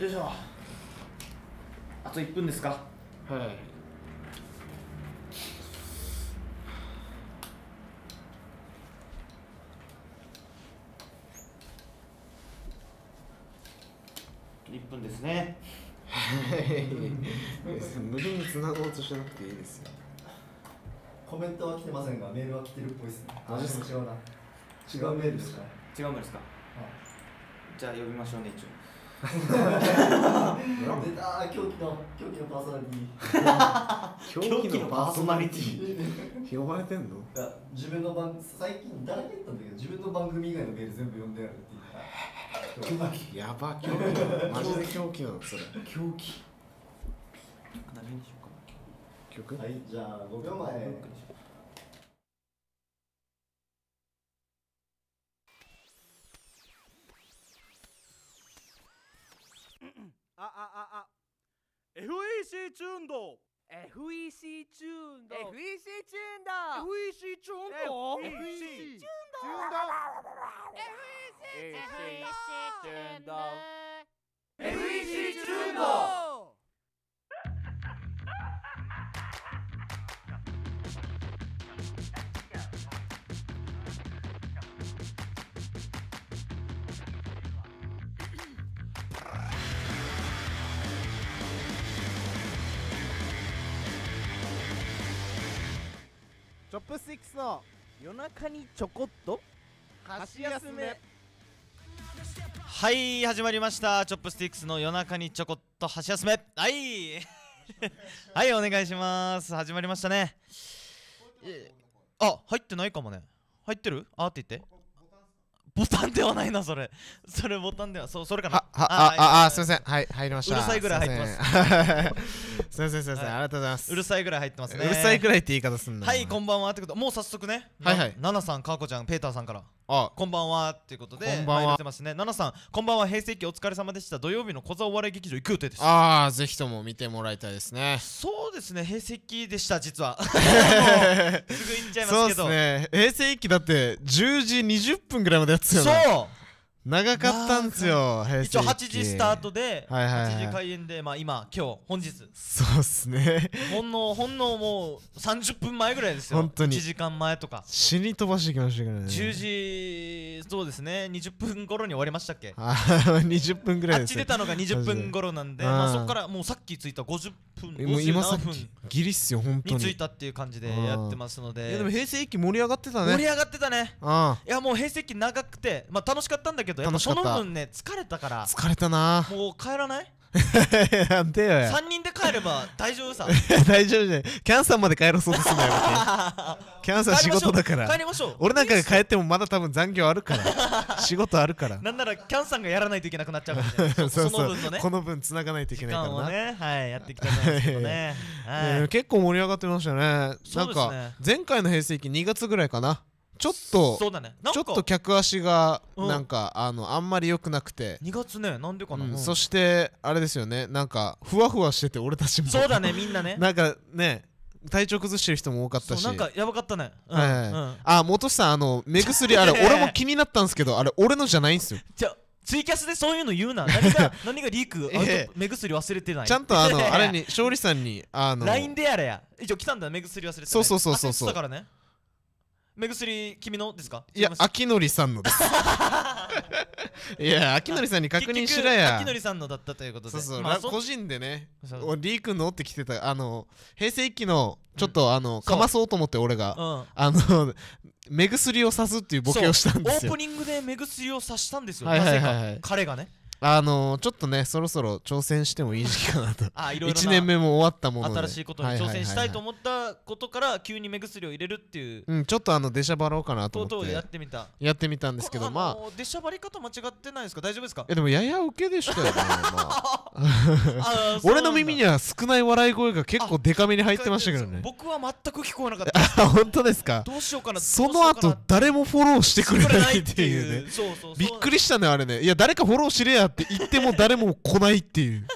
よいしょあと1分ですかはい1分ですね 無理に繋ごうとしなくていいですよコメントは来てませんがメールは来てるっぽいですねあ、ジです違うメールですか違うメールですか、じゃあ呼びましょうね一応出た狂気の狂気のパーソナリティ狂気のパーソナリティ拾われてんのいや自分の番最近誰らけったんだけど自分の番組以外のメール全部読んでやるって言った狂気やば狂気マジで狂気なのそれ狂気曲はいじゃあ5秒前あああ FEC チューンド FEC チューンド FEC チューンド FEC チューンド FEC チューンド FEC チューンド FEC チューンド FEC チューンドチョップスティックスの夜中にちょこっと箸休めはい始まりましたチョップスティックスの夜中にちょこっと箸休めはいはいお願いします始まりましたねあ入ってないかもね入ってるあって言ってボタンではないな、それ。それボタンでは、そそれかな。あ、あ、あ、あ、すみません。はい、入りました。うるさいぐらい入ってます。すみません、すみません。ありがとうございます。うるさいぐらい入ってますね。うるさいぐらいって言い方すんな。はい、こんばんはってこと。もう早速ね。はいはい。ナナさん、カーコちゃん、ペーターさんから。あこんばんはっていうことでこんばんはてますね奈々さんこんばんは平成期お疲れ様でした土曜日の小沢お笑い劇場行く予定ですああぜひとも見てもらいたいですねそうですね平成期でした実は すぐ行っちゃいますけどそうですね平成期だって10時20分ぐらいまでやってたよねそう長かったんですよ一応8時スタートで、8時開演で、まあ、今今日本日そうっすねほんのほんのもう30分前ぐらいですよ本当に1時間前とか死に飛ばしてきましたけどね10時そうですね20分頃に終わりましたっけ あ20分ぐらいですあっち出たのが20分頃なんでまあ、そこからもうさっき着いた50分もう今ギリっすよ本当に着いたっていう感じでやってますのでいやでも平成駅盛り上がってたね盛り上がってたねいやもう平成駅長くてまあ楽しかったんだけどどやっぱその分ね疲れたから疲れたなもう帰らない なんでよや3人で帰れば 大丈夫さ大丈夫じゃんキャンさんまで帰ろうそうですんなよ キャンさん仕事だから帰りましょう俺なんかが帰ってもまだ多分残業あるから仕事あるからなんならキャンさんがやらないといけなくなっちゃうからねその分のねこの分つながないといけないからなねはいやっていきたいんですけどね、はい、結構盛り上がってましたね、ね、なんか前回の平成期2月ぐらいかなちょっとそうだねちょっと客足がなんか、うん、あのあんまり良くなくて2月ねなんでかな、うん、そしてあれですよねなんかふわふわしてて俺たちもそうだねみんなね なんかね体調崩してる人も多かったしなんかやばかったね、うん、はい、はいうん、あ元さんあの目薬あれ 俺も気になったんですけどあれ俺のじゃないんですよじゃツイキャスでそういうの言うな何が 何がリーク、えー、目薬忘れてないちゃんとあのあれに勝利さんにあの LINE でやれや一応来たんだ目薬忘れてないそうそうそうそうそうだからね目薬君のですかいや秋りさんのです いや秋りさんに確認しろや秋さんのだったということでそうそう、個人でねリー君のって来てたあの平成一期のちょっと、あのかまそうと思って俺が、あの目薬をさすっていうボケをしたんですよオープニングで目薬をさしたんですよ、ね、彼がねあのー、ちょっとねそろそろ挑戦してもいい時期かなとあいろいろ1年目も終わったもので新しいことに挑戦したいと思ったことから急に目薬を入れるっていう、うん、ちょっとあの出しゃばろうかなと思ってとうとうやってみたやってみたんですけど、まあ出しゃばり方間違ってないですか大丈夫ですかえでもやや受けでしたよね、まあ、俺の耳には少ない笑い声が結構デカめに入ってましたけどね僕は全く聞こえなかった 本当ですかどうしようかなその後誰もフォローしてくれないっていうねびっくりしたねあれねいや誰かフォローしれやって言っても誰も来ないっていう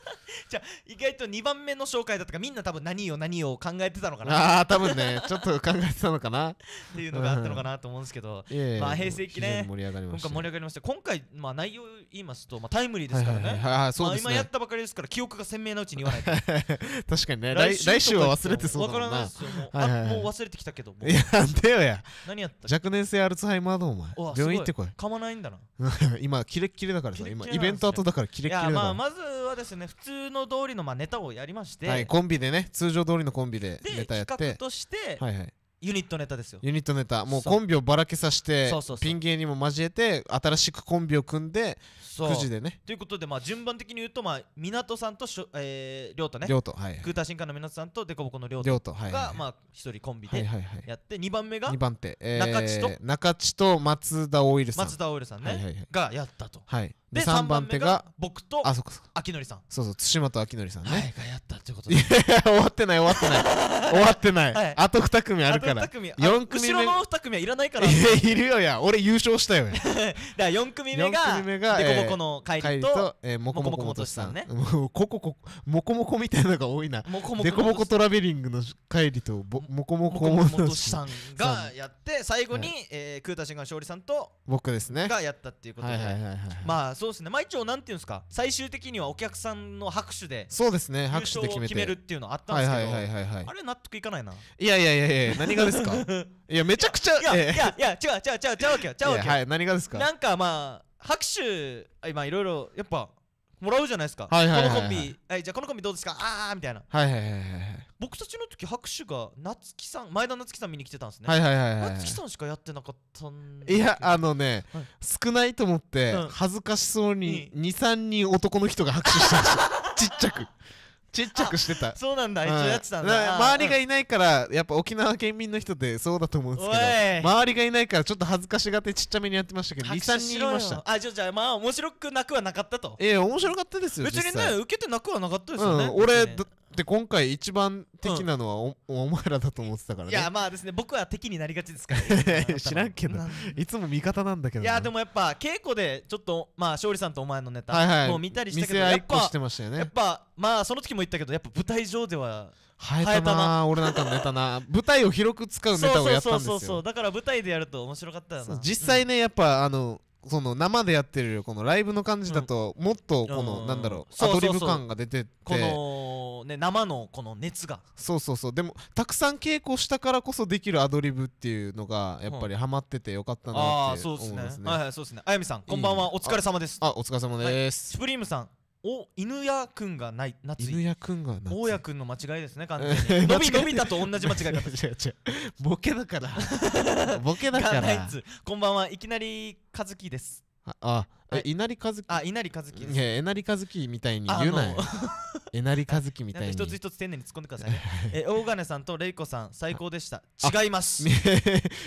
じゃあ意外と2番目の紹介だったからみんな多分何を何を考えてたのかなああ多分ねちょっと考えてたのかなっていうのがあったのかなと思うんですけど、うん、まあ平成期ね盛り上がりました今回盛り上がりました今回まあ内容言いますとまあタイムリーですからね、はいはい、そうですね、まあ、今やったばかりですから記憶が鮮明なうちに言わないと 確かにね来週は忘れてそうだもんなからないですよもうはいはいはい、もう忘れてきたけどいやでよや何やった若年性アルツハイマーだお前病院行ってこい噛まないんだな 今キレッキレだからさ今イベント後だからキレッキレだからまあまずはですね普通のの通りのまあネタをやりまして、はい、コンビでね通常通りのコンビでネタやって企画として、はいはいユニットネタですよユニットネタもうコンビをばらけさせてピン芸にも交えて新しくコンビを組んで9時でねということで、まあ、順番的に言うと、まあ、港さんとしょ、えー、亮太ね亮とはいクータ新刊の港さんとデコボコの亮太亮とはいが、はいまあ、一人コンビはいではいはいやって、2番目が2番手、えー、中地と中地と松田オイルさん松田オイルさんね、はいはいはいがやったと。はいで、3番手が僕とあそっかそっか秋典さん、そうそう対馬とのりさんね、はい、がやったということいでや。終わってない終わってない 終わってない、はいあと2組あるかから4組4組後ろの2組はいらないからいるよや俺優勝したよや だから4組目が4組目がデコボコの帰りと,、えー、とえー、モコモコモトシさんねもここモコモコみたいなのが多いなモコモコデコボコトラベリングの帰りとボモコモコモトシさんがやって最後に、はいえー、クータシンガン勝利さんと僕ですねがやったっていうことで、はいはいはいはい、まあそうですねまあ一応なんていうんですか最終的にはお客さんの拍手でそうですね拍手で決めるっていうのあったんですけどあれ納得いかないないやいやいやいや何がですか いやめちゃくちゃいや、えー、いやいや違う違う違う違うわけ 違うわけはい何がですかなんかまあ拍手今いろいろやっぱもらうじゃないですか、はいはいはいはい、このコンビ、はい、じゃあこのコンビどうですかああみたいな、はいはいはいはい、僕たちの時拍手が夏木さん前田夏木さん見に来てたんですね、はいはいはいはい、夏木さんしかやってなかったんいやあのね、はい、少ないと思って、恥ずかしそうに23、人男の人が拍手したんですよ ちっちゃくちっちゃくしてたそうなんだ一応やってたんだ周りがいないからやっぱ沖縄県民の人ってそうだと思うんですけど周りがいないからちょっと恥ずかしがってちっちゃめにやってましたけど23人いましたあじゃあじゃまあ面白くなくはなかったとええ面白かったですよ別にね受けてなくはなかったですよね俺で今回一番敵なのはお,、お前らだと思ってたからねいやまあですね僕は敵になりがちですからね、知らんけどいつも味方なんだけどいやでもやっぱ稽古でちょっとまあ勝利さんとお前のネタもう見たりしたけど、やっぱしてましたよねやっぱまあその時も言ったけどやっぱ舞台上では生えたな俺なんかのネタな舞台を広く使うネタをやったんですそうそうそうだから舞台でやると面白かったな実際ね、うん、やっぱあのその生でやってるこのライブの感じだと、もっとこの、なんだろうアドリブ感が出てってね生のこの熱がそうそうそうでもたくさん稽古したからこそできるアドリブっていうのがやっぱりハマっててよかったなって思いますね,、あそうですねはいはいそうですねあやみさんこんばんは、お疲れ様ですあお疲れ様です、シュプリームさんお犬やくんがない夏犬やくんが夏大家くんの間違いですね完全にの びのびたと同じ間違い方 違う違うボケだから ボケだからこんばんはいきなりかずきですああえ、いなりかずき。あ、いなりかずき。いや、えなりかずきみたいに言うなよ。えなりかずきみたいに。一つ一つ丁寧に突っ込んでくださいね。え、大金さんとレイコさん、最高でした。違います。い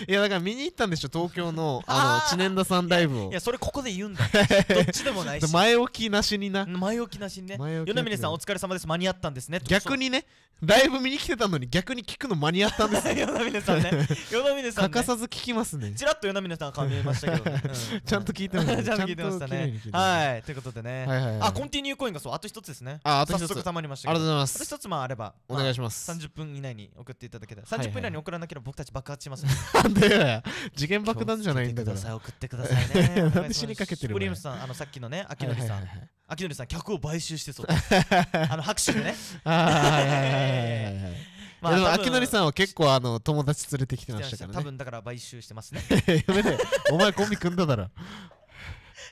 や、だから見に行ったんでしょ、東京の、あの、知念田さんライブを。いや、それここで言うんだ。どっちでもないし。前置きなしにな。前置きなしにね。米峰さん、お疲れ様です。間に合ったんですね。逆にね、ライブ見に来てたのに逆に聞くの間に合ったんです。米峰さんね。米峰さん。欠かさず聞きますね。ちらっと米峰さんが見えましたけど。ちゃんと聞いてます。ちゃんと聞いてます。したねはいということでね、あコンティニューコインがそうあと一つですねああと一つたまましありがとうございますあと一つもあれば、お願いします30分以内に送っていただけたら30分以内に送らなければ僕たち爆発しますなん でや次元爆弾じゃないんだから送ってくださいねなんで死にかけてるプリムさんあのさっきのねあきのりさんあきのりさん客を買収してそうあの拍手でねまあ、でも、あきのりさんは結構あの友達連れてきてましたからね。多分だから買収してますね。やめて、お前コンビ組んだだろ。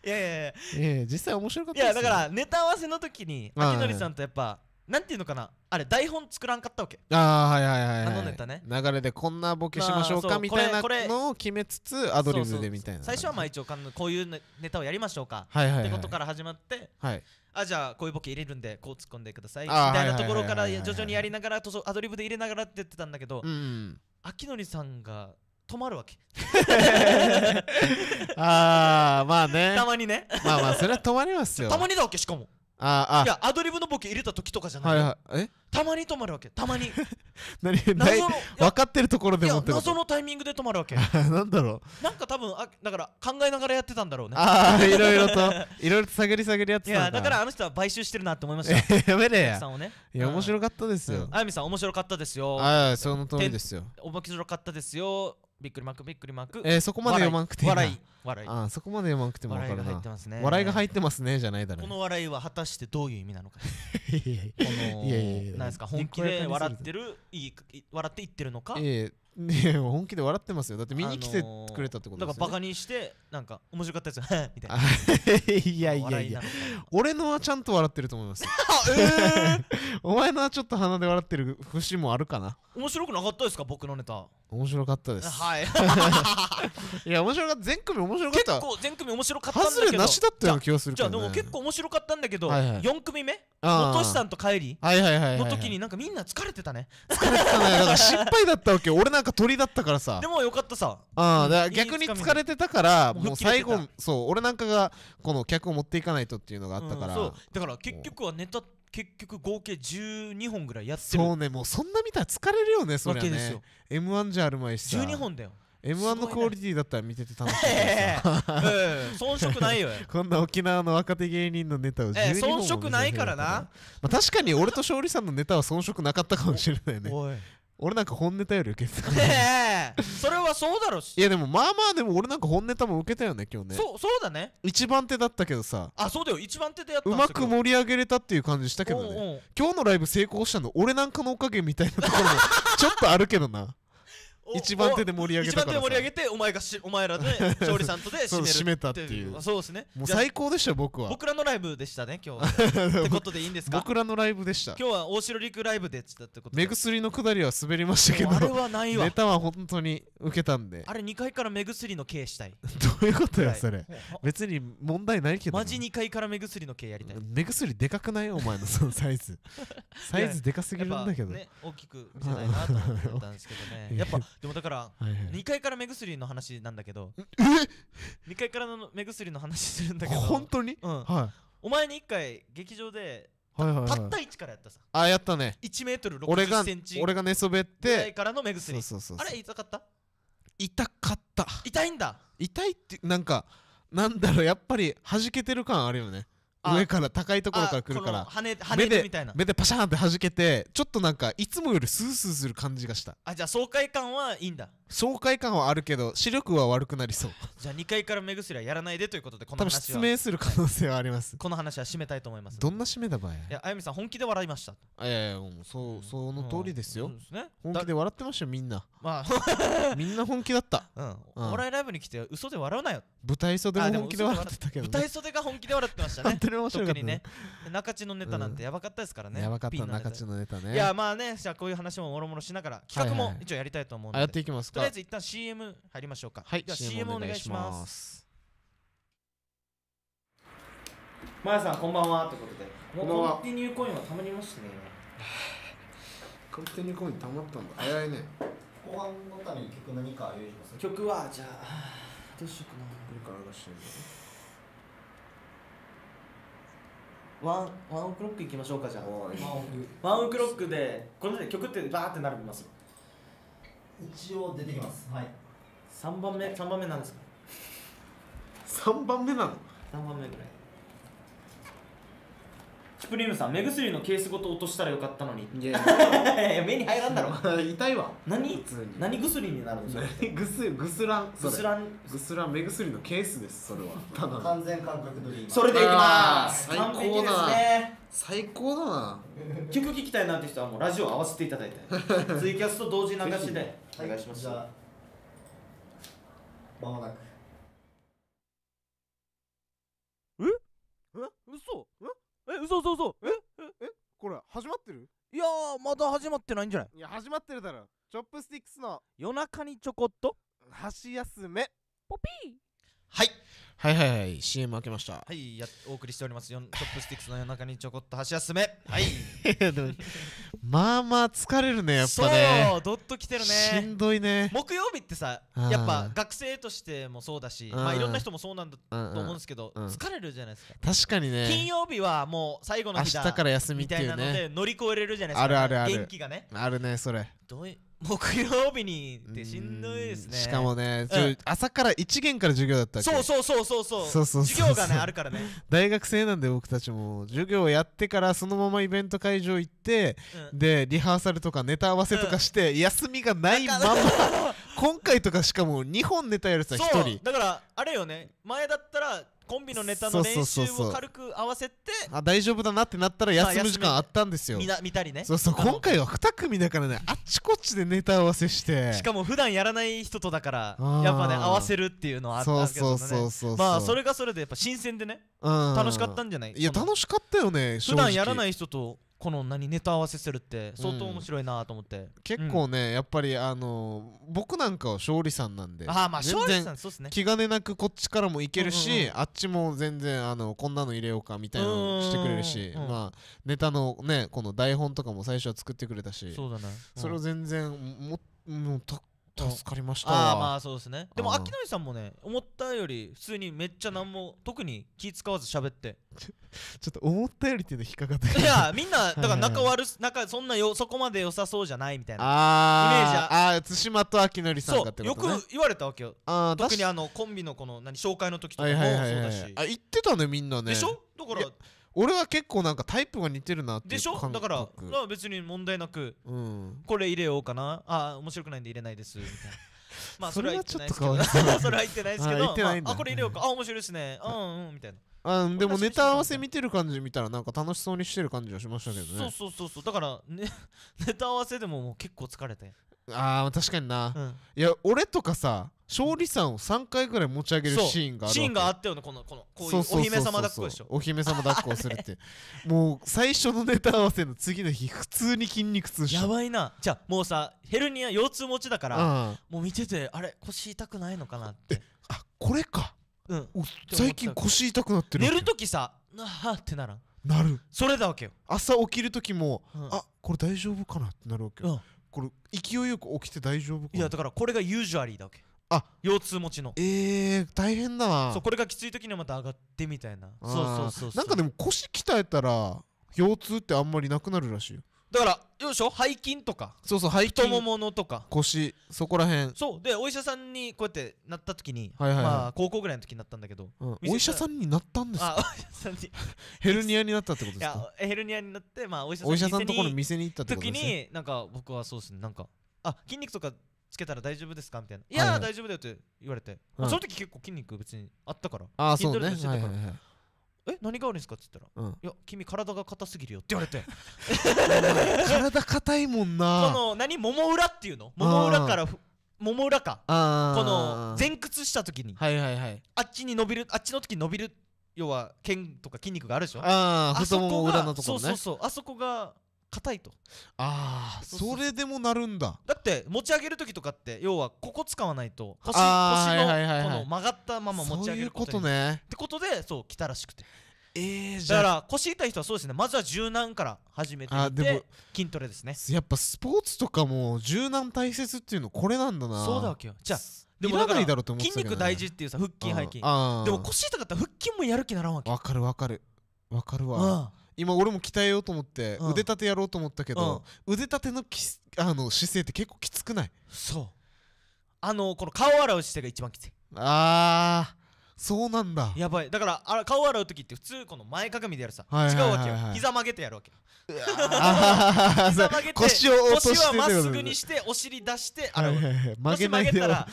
いやいやいやいや実際面白かったいやだからネタ合わせの時にあきのりさんとやっぱなんていうのかなあれ台本作らんかったわけああはいはいはい、あのネタね流れでこんなボケしましょうかみたいなのを決めつつアドリブでみたいな最初はまあ一応こういうネタをやりましょうかってことから始まってはいあじゃあこういうボケ入れるんでこう突っ込んでくださいみたいなところから徐々にやりながらアドリブで入れながらって言ってたんだけど、うん、秋典さんが止まるわけ ああまあねたまにねまあまあそれは止まりますよたまにだわけしかもああいやアドリブのボケ入れた時とかじゃない、はいはい、たまに止まるわけたまに 何謎の分かってるところでもって謎のタイミングで止まるわけなんだろうなんか多分あだから考えながらやってたんだろうねああいろいろといろいろと探り探りやってたいやだからあの人は買収してるなって思いました、やめれやさんをねいや、面白かったですよあやみさん面白かったですよああその通りですよ面白かったですよびっくりマークびっくりマークえー、そこまで読まなくていい笑い笑いあそこまで読まなくても分かるな笑いが入ってますね笑いが入ってますねじゃないだろこの笑いは果たしてどういう意味なのかこの いやいやいや何ですか本気で笑ってるいい笑って言ってるのかえやね本気で笑ってますよだって見に来てくれたってことですよ、ね、だからバカにしてなんか面白かったやつ みたいないやいやいや俺のはちゃんと笑ってると思います お前のはちょっと鼻で笑ってる節もあるかな面白くなかったですか僕のネタ面白かったですはいいや面白かった全組面白かった結構全組面白かったんだけどハなしだったような気がするけど、ね、じゃあでも結構面白かったんだけど、はいはい、4組目おとしさんと帰りの時になんかみんな疲れてたね疲れてたねだから失敗だったわけ俺ななんか鳥だったからさでもよかったさあ、だから逆に疲れてたからもう最後そう俺なんかがこの客を持っていかないとっていうのがあったから、うん、だから結局はネタ結局合計12本ぐらいやってるそうねもうそんな見たら疲れるよねそれはね m 1じゃあるまいしさ12本だよ M1 のクオリティだったら見てて楽しい 遜色ないよ。こんな沖縄の若手芸人のネタを遜色ないからな。まあ確かに俺と勝利さんのネタは遜色なかったかもしれないね。俺なんか本ネタより受けてたそれはそうだろうしいやでもまあまあでも俺なんか本ネタも受けたよね今日ねそうそうだね一番手だったけどさあそうだよ一番手でやったうまく盛り上げれたっていう感じしたけどねおうおう今日のライブ成功したの俺なんかのおかげみたいなところもちょっとあるけどな一番手で盛り上げ一た番か手らさ盛り上げてお前がしお前らで 勝利さんとで締める締めたっていうそうですねもう最高でした僕は僕らのライブでしたね今日 ってことでいいんですか僕らのライブでした今日は大城陸ライブでっってことで目薬のくだりは滑りましたけどあれどはないわネタは本当に受けたんであれ2階から目薬の刑したい どういうことやそれ別に問題ないけどマジ2階から目薬の刑やりたい目薬でかくないお前のそのサイズサイズでかすぎるんだけど、ね大きく見せいなと思ってたんですけどねやっぱでもだから、はいはい2階から目薬の話なんだけど、2階からの目薬の話するんだけど、本当に、うんはお前に1回劇場で、い、はいはいたったはからやったさ。あやったね1メートル俺60センチぐ俺が寝そべっらいてからの目そう。そうそうそうあれ痛かった痛かった痛いんだ痛いってなんかなんだろうやっぱり弾けてる感あるよね上から高いところから来るから跳ね跳ねるみたいな目でパシャンって弾けてちょっとなんかいつもよりスースーする感じがしたあじゃあ爽快感はいいんだ爽快感はあるけど視力は悪くなりそうじゃあ2階から目薬はやらないでということでこの多分話失は明する可能性はありますこの話は締めたいと思いますどんな締めだばいいやあやみさん本気で笑いましたいやいやもうそうその通りですよ、うんですね本気で笑ってましたよみんなま みんな本気だったうんお笑いライブに来て嘘で笑うなよ舞台袖も本気で笑ってたけど、ね、舞台袖が本気で笑ってました本ね当に面白かったね中地のネタなんてやばかったですからねやばかった中地のネタねいやまあねじゃあこういう話ももろもろしながら企画も一応やりたいと思うので、やっていきますかとりあえず一旦 CM 入りましょうかはいじゃあ CM お願いしますまやさんこんばんはってことでもうコンティニューコインはたまりましたね コンティニューコインたまったんだ早いね後半のために曲何か用意します曲はじゃあどうしようかなこれからしてるワンワンオクロックいきましょうかじゃあワンオクロックでこれで曲ってバーって並びますよ一応出てきますはい3番目3番目なんですか3番目なの3番目ぐらいプリームさん目薬のケースごと落としたらよかったのにいや 目に入らんだろ痛いわ何何薬になるんですかぐすぐすらんぐすらんぐすらん目薬のケースですそれは ただ完全感覚ドリームそれでいきます最高だね最高だな曲聴きたいなって人はもうラジオ合わせていただいて ツイキャスと同時流しでお願いします、じゃあまもなくええ嘘え嘘嘘嘘えええこれ始まってるいやまだ始まってないんじゃないいや始まってるだろチョップスティックスの夜中にちょこっと箸休めポピーはいはいはいはい CM 開けましたはいやお送りしておりますトップスティックスの夜中にちょこっと箸休めはい まあまあ疲れるねやっぱねそうどっときてるねしんどいね木曜日ってさやっぱ学生としてもそうだしまあいろんな人もそうなんだと思うんですけど疲れるじゃないですか確かにね金曜日はもう最後の日だ明日から休みみたいなので乗り越えれるじゃないですかあるあるある元気がねあるねそれどういう木曜日にってしんどいですねしかもね、うん、朝から1限から授業だったそうそうそうそうそうそう授業がねあるからね 大学生なんで僕たちも授業をやってからそのままイベント会場行って、うん、でリハーサルとかネタ合わせとかして、うん、休みがないまま 今回とかしかも2本ネタやるさ1人だからあれよね前だったらコンビのネタの練習を軽く合わせてあ大丈夫だなってなったら休む時間あったんですよ、まあ、見たりねそうそう今回は2組だからねあっちこっちでネタ合わせしてしかも普段やらない人とだからやっぱね合わせるっていうのはあったけどねまあそれがそれでやっぱ新鮮でね楽しかったんじゃないいや楽しかったよね普段やらない人とこの何ネタ合わせするって相当面白いなと思って、うん、結構ね、うん、やっぱりあのー、僕なんかは勝利さんなんであまあ勝利さんそうすね気兼ねなくこっちからもいけるし、うんうんうん、あっちも全然あのこんなの入れようかみたいなのしてくれるし、うんうん、まあネタのねこの台本とかも最初は作ってくれたしそうだね、それを全然ももうた助かりましたああまあそうですねでも秋成さんもね思ったより普通にめっちゃ何も特に気使わず喋って ちょっと思ったよりっていうの引っかかっていやみんな だから仲悪す仲そんなよそこまで良さそうじゃないみたいなイメージああ対馬と秋りさんがってこと、ね、よく言われたわけよあ特にあのコンビのこの何紹介の時とかもそうだし、あ言ってたねみんなねでしょだから俺は結構なんかタイプが似てるなっていうでしょだから別に問題なく、うん、これ入れようかなあ面白くないんで入れないですみたいなまあ それは言ってないですけど それは言ってないですけどあこれ入れようかあ面白いですねうんうんみたいなあでもネタ合わせ見てる感じ見たらなんか楽しそうにしてる感じはしましたけどねそうそうそうそうだから、ね、ネタ合わせでももう結構疲れてああ確かにな、うん、いや俺とかさ勝利さんを3回ぐらい持ち上げるシーンがあるシーンがあったよなこのこのこういうお姫様抱っこでしょお姫様抱っこをするってもう最初のネタ合わせの次の日普通に筋肉痛やばいなじゃあもうさヘルニア腰痛持ちだから、もう見ててあれ腰痛くないのかなってあこれかうん最近腰痛くなってる寝るときさなあってならんなるそれだわけよ朝起きる時も、うん、あこれ大丈夫かなってなるわけよ、うん、これ勢いよく起きて大丈夫かいやだからこれがユージュアリーだわけあ腰痛持ちのえー、大変だなそうこれがきつい時にはまた上がってみたいなそうそうそうなんかでも腰鍛えたら腰痛ってあんまりなくなるらしいよだからよいしょ背筋とかそうそう背筋太もものとか腰そこらへんそうでお医者さんにこうやってなった時に、はいはいはい、まあ高校ぐらいの時になったんだけど、うん、お医者さんになったんですかあお医者さんに ヘルニアになったってことですかいやヘルニアになってまあお医者さんお医者さんのところ店に行った時になんか僕はそうですねなんかあ筋肉とかつけたら大丈夫ですかみたいな「いや大丈夫だよ」って言われて、その時結構筋肉別にあったからあ筋トレしてたから、え何が悪いんですかって言ったら、うん、いや君体が硬すぎるよって言われて体硬いもんなこの何もも裏っていうのもも裏からもも裏かこの前屈した時に、はいはいはい、あっちに伸びるあっちの時に伸びる要は腱とか筋肉があるでしょああ太もも裏のところ、ね、そうそうそうあそこが硬いとああそれでもなるんだだって持ち上げる時とかって要はここ使わないと腰腰のこの曲がったまま持ち上げることねってことでそう来たらしくてえー、じゃだから腰痛い人はそうですねまずは柔軟から始めてでて筋トレですねやっぱスポーツとかも柔軟大切っていうのこれなんだなそうだわけよじゃあでもだから筋肉大事っていうさ腹筋背筋でも腰痛かったら腹筋もやる気ならんわけわかるわかるわかるわうん今俺も鍛えようと思って腕立てやろうと思ったけど、腕立てのきあの姿勢って結構きつくないそうあのこの顔洗う姿勢が一番きついああそうなんだやばいだからあ顔洗う時って普通この前かがみでやるさ、はいはいはいはい、違うわけよ膝曲げてやるわけよ膝曲げて腰を腰はまっすぐにしてお尻出して洗う、はいはいはい、曲げ曲げたら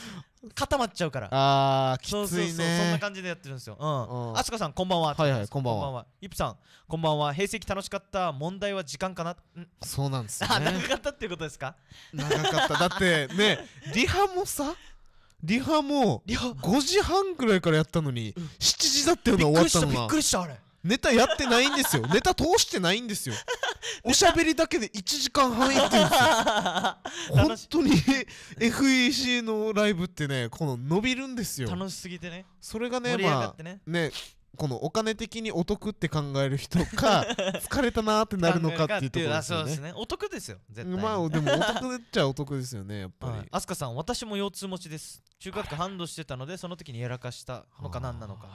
固まっちゃうからああきついねそうそうそうそんな感じでやってるんですようんあすかさんこんばんははいはいこんばんはイプさんこんばんは平成楽しかった問題は時間かなそうなんですねあ長かったっていうことですか長かっただってねリハもさリハも5時半ぐらいからやったのに7時だったよな終わったのがびっくりしたあれネタやってないんですよ。ネタ通してないんですよ。おしゃべりだけで1時間半やってるんですよ。本当に FEC のライブってね、この伸びるんですよ。楽しすぎてね。それがね、ねまあ、ね、このお金的にお得って考える人か 疲れたなってなるのかっていうところですよね。ねお得ですよ絶対まあでもお得っちゃお得ですよねやっぱり。はい、さん私も腰痛持ちです。中学ハンドしてたのでその時にやらかしたのか何なのか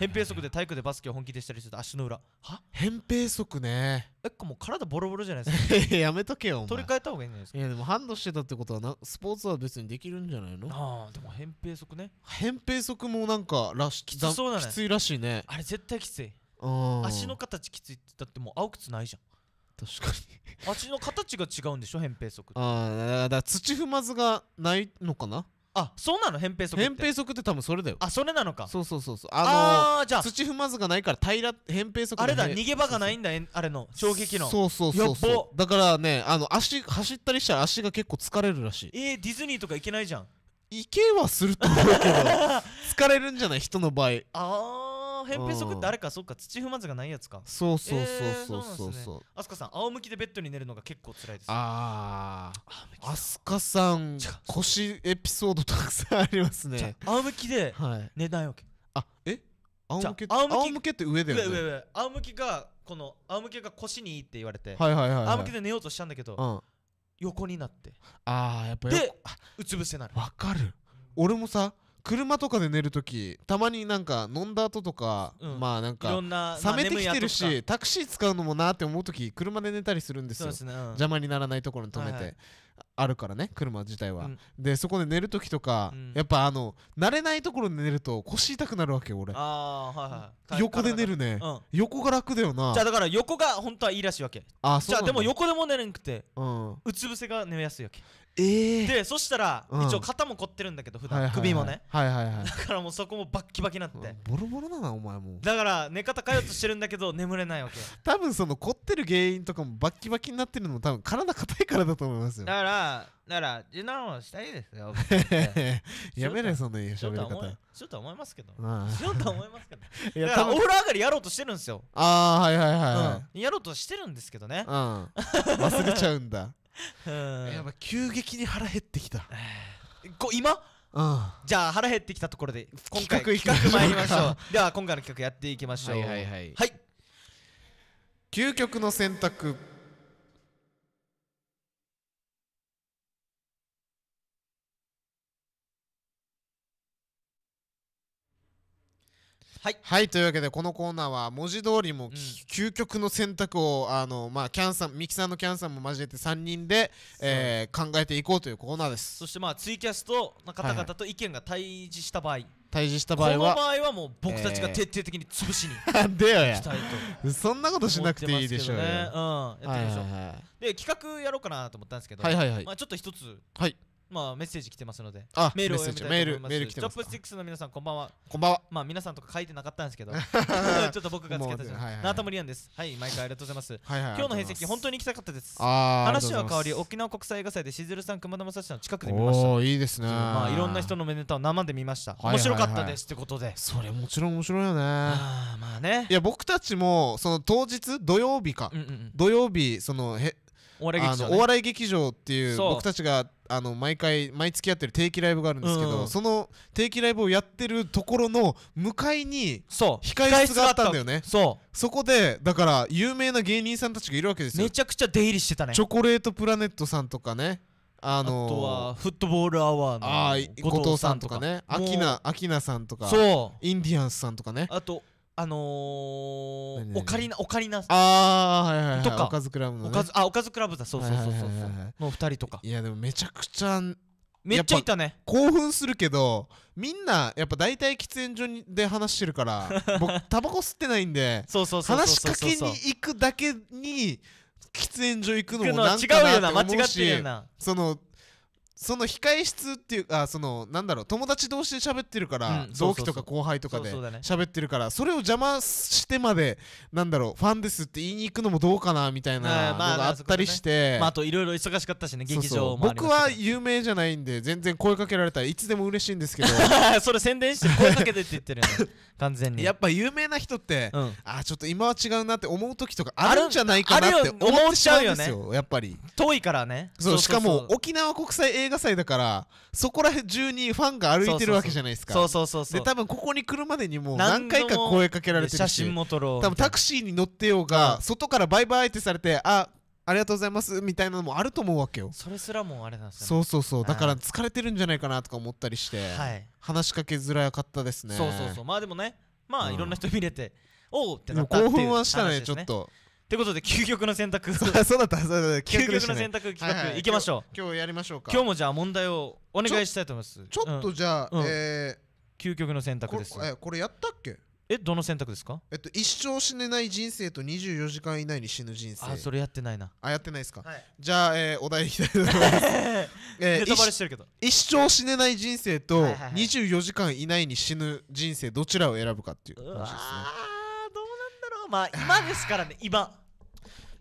扁平足で体育でバスケを本気でしたりすると足の裏は扁平足ねえもう体ボロボロじゃないですか やめとけよ取り替えた方がいいんじゃないですかいやでもハンドしてたってことはなスポーツは別にできるんじゃないのああでも扁平足ね扁平足もなんからしきつそうだねきついらしいねあれ絶対きつい足の形きついってだってもう青靴ないじゃん確かに足の形が違うんでしょ扁平足ああだから土踏まずがないのかなあそうなの扁平足扁平足って多分それだよあそれなのかそうそうそうそうあのー、じゃあ土踏まずがないから平ら扁平足あれだ逃げ場がないんだあれの衝撃のそうそうそうそうだからねあの足走ったりしたら足が結構疲れるらしいえー、ディズニーとか行けないじゃん行けはすると思うけど 疲れるんじゃない人の場合ああ扁平足ってあれか、そっか土踏まずがないやつかそうそうそうそうそうそうあすかさん仰向きでベッドに寝るのが結構辛いですあああすかさん腰エピソードたくさんありますね仰向きで寝ないわけ、あえ仰向け仰向けって上だよね上上仰向きがこの仰向けが腰にいいって言われて、はいはいはい、仰向けで寝ようとしたんだけど、横になってああやっぱりでうつ伏せなるわかる俺もさ車とかで寝るときたまになんか飲んだ後とか、うん、まあなんか冷めてきてるし、タクシー使うのもなって思うとき車で寝たりするんですよ、ねうん、邪魔にならないところに止めて、はいはい、あるからね車自体は、うん、でそこで寝るときとか、やっぱあの慣れないところで寝ると腰痛くなるわけ俺、はいはい、横で寝るね、横が楽だよなじゃあだから横が本当はいいらしいわけあそうじゃあでも横でも寝れなくて、うつ伏せが寝やすいわけええでそしたら、うん一応肩も凝ってるんだけど普段、はいはいはい首もねはいはいはいだからもうそこもバッキバキになって、ボロボロだなお前もだから寝方変えようとしてるんだけど眠れないわけ 多分その凝ってる原因とかもバッキバキになってるのも多分体硬いからだと思いますよだからだから受難をしたいですよ やめないそのしょ喋りい方しようと思いますけどあしようと思いますけど いだやからお風呂上がりやろうとしてるんですよ、ああはいはいはいはいうん、やろうとしてるんですけどねうん忘れちゃうんだやば急激に腹減ってきたこ今うんじゃあ腹減ってきたところで今回企画まいりましょうでは今回の企画やっていきましょうはいはいはい、はい、究極の選択はい、はい、というわけでこのコーナーは文字通りも、うん、究極の選択をあの、まあ、キャンさんミキさんのキャンさんも交えて3人で、えー、考えていこうというコーナーですそしてまあツイキャストの方々と意見が対峙した場合、はいはい対峙した場合はこの場合はもう僕たちが徹底的に潰しに、きたいとそんなことしなくていいでしょうね、うん、やってみましょう、はいはいはい、で企画やろうかなと思ったんですけど、はいはいはい、まあ、ちょっと一つ、はい、まあメッセージ来てますのであメールを読みたいと思いますメール来てますチョップスティックスの皆さんこんばんはこんばんはまあ皆さんとか書いてなかったんですけど ちょっと僕がつけたじゃん、はいはい、ナータムリアンですはい毎回ありがとうございますはい、今日の平石本当に行きたかったです話は変わり沖縄国際映画祭でしずるさん熊田正さん近くで見ましたいいですねまあいろんな人のネタを生で見ました、面白かったですってことでそれもちろん面白いよねまあねいや僕たちもその当日土曜日か、うんうん、土曜日そのへお笑い劇場、ね、お笑い劇場っていう僕たちがあの毎回毎月やってる定期ライブがあるんですけど、うん、その定期ライブをやってるところの向かいに控え室があったんだよねそうそこでだから有名な芸人さんたちがいるわけですよめちゃくちゃ出入りしてたねチョコレートプラネットさんとかねあのー、とはフットボールアワーの後藤さんとかねアキナさんとかインディアンスさんとかねあとあのー、おかりなおかりなああはいはい、はい、とかおかずクラブの、ね、おかずあおかずクラブだそうそうそうそう、はいの二人とかいやでもめちゃくちゃめっちゃいたね興奮するけどみんなやっぱ大体喫煙所で話してるから 僕タバコ吸ってないんでそそうう話しかけに行くだけに喫煙所行くのもなんかなって思うしそのその控え室っていうかそのなんだろう友達同士で喋ってるから、うん、同期とか後輩とかで喋ってるからそれを邪魔してまでなんだろうファンですって言いに行くのもどうかなみたいなのがあったりして、まあ、あといろいろ忙しかったしね劇場も僕は有名じゃないんで全然声かけられたらいつでも嬉しいんですけど それ宣伝して声かけてって言ってるよね 完全にやっぱ有名な人って、うん、あちょっと今は違うなって思う時とかあるんじゃないかなって思っちゃうんですよ、ね、やっぱり遠いからねそうしかも沖縄国際映画画祭だからそこら中にファンが歩いてるわけじゃないですかそうそうそうそうで多分ここに来るまでにもう何回か声かけられてるし写真も撮ろう多分タクシーに乗ってようが、うん、外からバイバイってされてあありがとうございますみたいなのもあると思うわけよそれすらもあれなんですねそうそうそうだから疲れてるんじゃないかなとか思ったりして、はい、話しかけづらかったですねそうそうそうまあでもねまあ、いろんな人見れておうってなったっていう、ね、興奮はしたねちょっとということで究極の選択 そうだったそうだった究極の選択企画、はいき、はい、ましょう今日やりましょうか今日もじゃあ問題をお願いしたいと思いますちょっとじゃあ、うん、えー、究極の選択ですこえこれやったっけえどの選択ですかえっと一生死ねない人生と24時間以内に死ぬ人生あそれやってないなあやってないですか、はい、じゃあ、えー、お題いきたいと思います、えー、ネタバレしてるけど一生死ねない人生と24時間以内に死ぬ人生どちらを選ぶかっていう話ですねまあ今ですからね今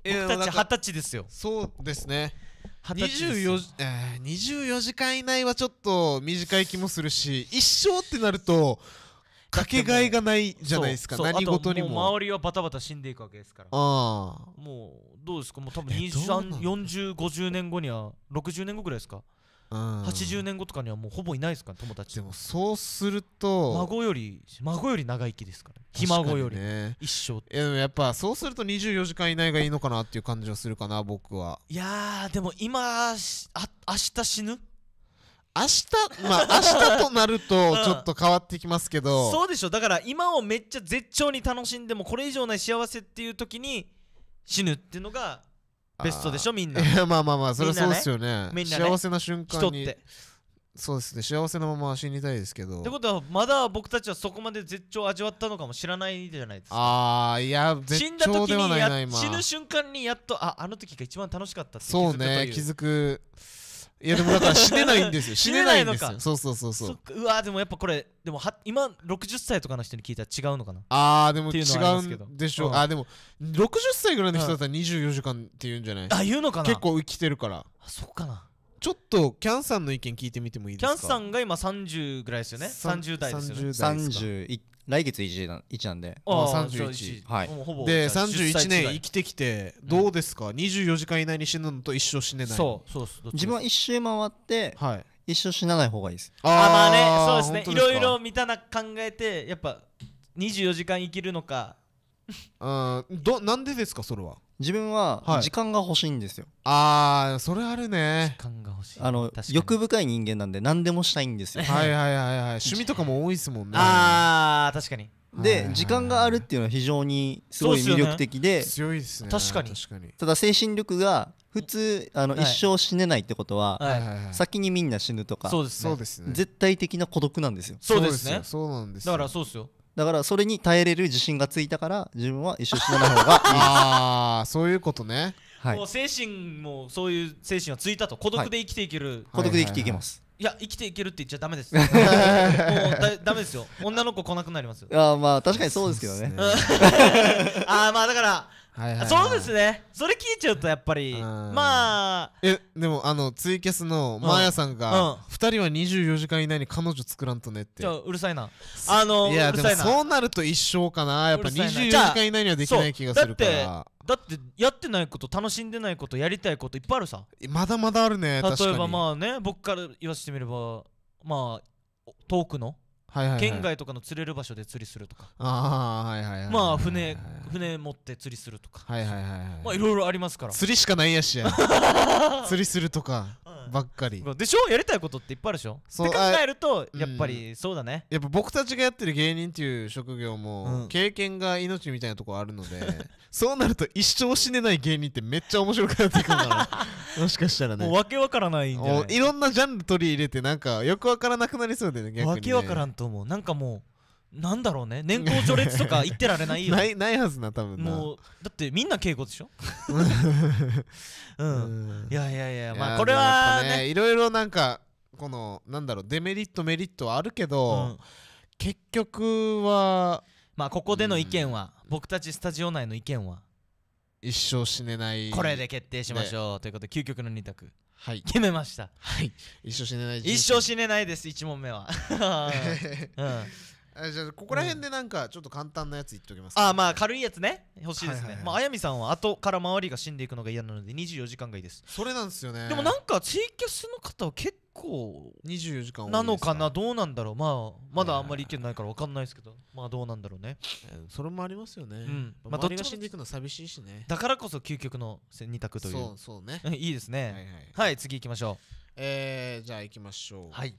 僕たち二十歳ですよそうですね二十四えー、24時間以内はちょっと短い気もするし一生ってなるとかけがえがないじゃないですか何事にも周りはバタバタ死んでいくわけですからああもうどうですかもう多分204050年後には60年後ぐらいですか80年後とかにはもうほぼいないですから、友達でもそうすると孫より孫より長生きですから、ひ孫より、一生いややっぱそうすると24時間以内がいいのかなっていう感じはするかな僕はいやでも今あ明日死ぬ明日、まあ、明日となると、ちょっと変わってきますけどうん、そうでしょ。だから、今をめっちゃ絶頂に楽しんでも、これ以上ない幸せっていう時に、死ぬっていうのが、ベストでしょみんないやまあまあまあそれはそうですよねみんなね幸せな瞬間人ってそうですね幸せなまま死にたいですけどってことはまだ僕たちはそこまで絶頂味わったのかも知らないじゃないですかああいや死ん絶だ頂時ではにないな今死ぬ瞬間にやっとああの時が一番楽しかったって気づくそううね気づくいやでもだから死ねないんですよ 死ねないんですよそうそうそうそううわでもやっぱこれでもは今60歳とかの人に聞いたら違うのかなあーでも違うんでしょう、うん、あでも60歳ぐらいの人だったら24時間って言うんじゃない、あ言うのかな結構生きてるからあそっかなちょっとキャンさんの意見聞いてみてもいいですかキャンさんが今30ぐらいですよね30代ですよね30代31来月1なんなんでああ31はいほぼで31年生きてきてどうですか、24時間以内に死ぬのと一生死ねないそうそうっす自分は一周回って一生死なない方がいいですああまあねそうですねいろいろ見たな考えてやっぱ24時間生きるのかうどなんでですかそれは自分は時間が欲しいんですよ、はい、ああそれあるね時間が欲しいあの欲深い人間なんで何でもしたいんですよはいはいはいはい趣味とかも多いですもんね ああ確かにで時間があるっていうのは非常にすごい魅力的で、ね、強いですね確かにただ精神力が普通あの、はい、一生死ねないってことは、はい、先にみんな死ぬとかそうですね絶対的な孤独なんですよそうですねそうなんですだからそうですよだからそれに耐えれる自信がついたから自分は一緒に死なない方がいい ああそういうことね、はい、もう精神もそういう精神はついたと孤独で生きていける、はい、孤独で生きていけます、いや生きていけるって言っちゃダメです もうだダメですよ女の子来なくなりますよあまあ確かにそうですけどね ああまあだからはいはいはい、そうですねそれ聞いちゃうとやっぱりまあえでもあのツイキャスのマーヤさんが、うん、2人は24時間以内に彼女作らんとねってちょうるさいなあのいやでもそうなると一生かなやっぱ24時間以内にはできない気がするからだってやってないこと楽しんでないことやりたいこといっぱいあるさまだまだあるね例えばまあね僕から言わせてみればまあトークのはいはいはい、県外とかの釣れる場所で釣りするとかあはいはいはいまあ船船持って釣りするとかはいはいはい、はい、まあいろいろありますから釣りしかないやしや 釣りするとかばっかりでしょやりたいことっていっぱいあるでしょそうって考えるとやっぱりそうだね、やっぱ僕たちがやってる芸人っていう職業も、経験が命みたいなとこあるので そうなると一生死ねない芸人ってめっちゃ面白くなってくるから もしかしたらねもう訳分からないんじゃないろんなジャンル取り入れてなんかよく分からなくなりそうでね逆にねわけわからんと思うなんかもうなんだろうね年功序列とか 言ってられないよないないはずな多分なもうだってみんな敬語でしょうんいやいやいやまあこれはねいろいろなんかこのなんだろうデメリットメリットはあるけど、うん、結局はまあここでの意見は、うん、僕たちスタジオ内の意見は一生死ねないこれで決定しましょうということで究極の2択はい決めましたはい一生死ねない一生死ねないです1問目は、うんえじゃあここら辺でなんかちょっと簡単なやつ言っておきますか、ああまあ軽いやつね欲しいですね、はいはいはいまあやみさんは後から周りが死んでいくのが嫌なので24時間がいいですそれなんですよねでもなんかツイキャスの方は結構24時間多いなのかなどうなんだろうまあまだあんまり意見ないから分かんないですけどまあどうなんだろうねそれもありますよね、うんままあどっちもが死んでいくの寂しいしねだからこそ究極の二択というそうそうね いいですはいねはいはい次行きましょうえー、じゃあ行きましょうはい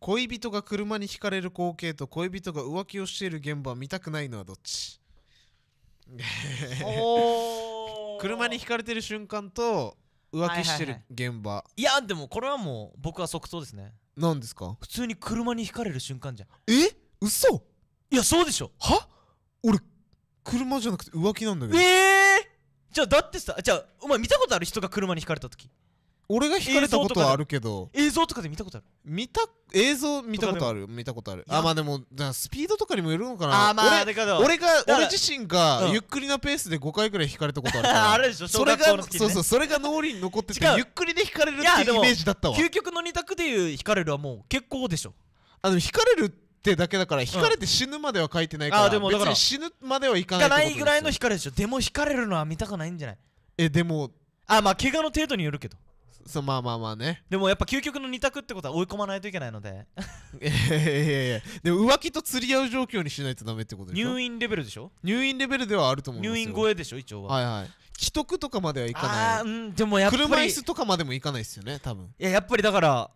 恋人が車にひかれる光景と恋人が浮気をしている現場は見たくないのはどっち車にひかれてる瞬間と浮気してる現場、はいやでもこれはもう僕は即答ですね何ですか普通に車にひかれる瞬間じゃんえ嘘いやそうでしょは俺車じゃなくて浮気なんだけどええー、じゃあだってさじゃあお前見たことある人が車にひかれた時俺が引かれたことはあるけど映像とかで見たことある見た映像見たことある見たことあるあまあでもスピードとかにもよるのかなあまあ俺が俺自身がゆっくりなペースで5回くらい引かれたことある あ、あれでしょそれがそうそうそれが脳裏に残っててゆっくりで引かれるっていうイメージだったわ究極の2択でいう引かれるはもう結構でしょあの引かれるってだけだから引かれて死ぬまでは書いてないから別に死ぬまではいかないないぐらいの引かれでしょでも引かれるのは見たくないんじゃないえでもあまあ怪我の程度によるけどそうまあまあまあねでもやっぱ究極の二択ってことは追い込まないといけないのでいやいやいやでも浮気と釣り合う状況にしないとダメってことでしょ入院レベルでしょ入院レベルではあると思うんです入院超えでしょ一応ははいはい既得とかまではいかないあーうんでもやっぱり車椅子とかまでもいかないですよね多分いややっぱりだから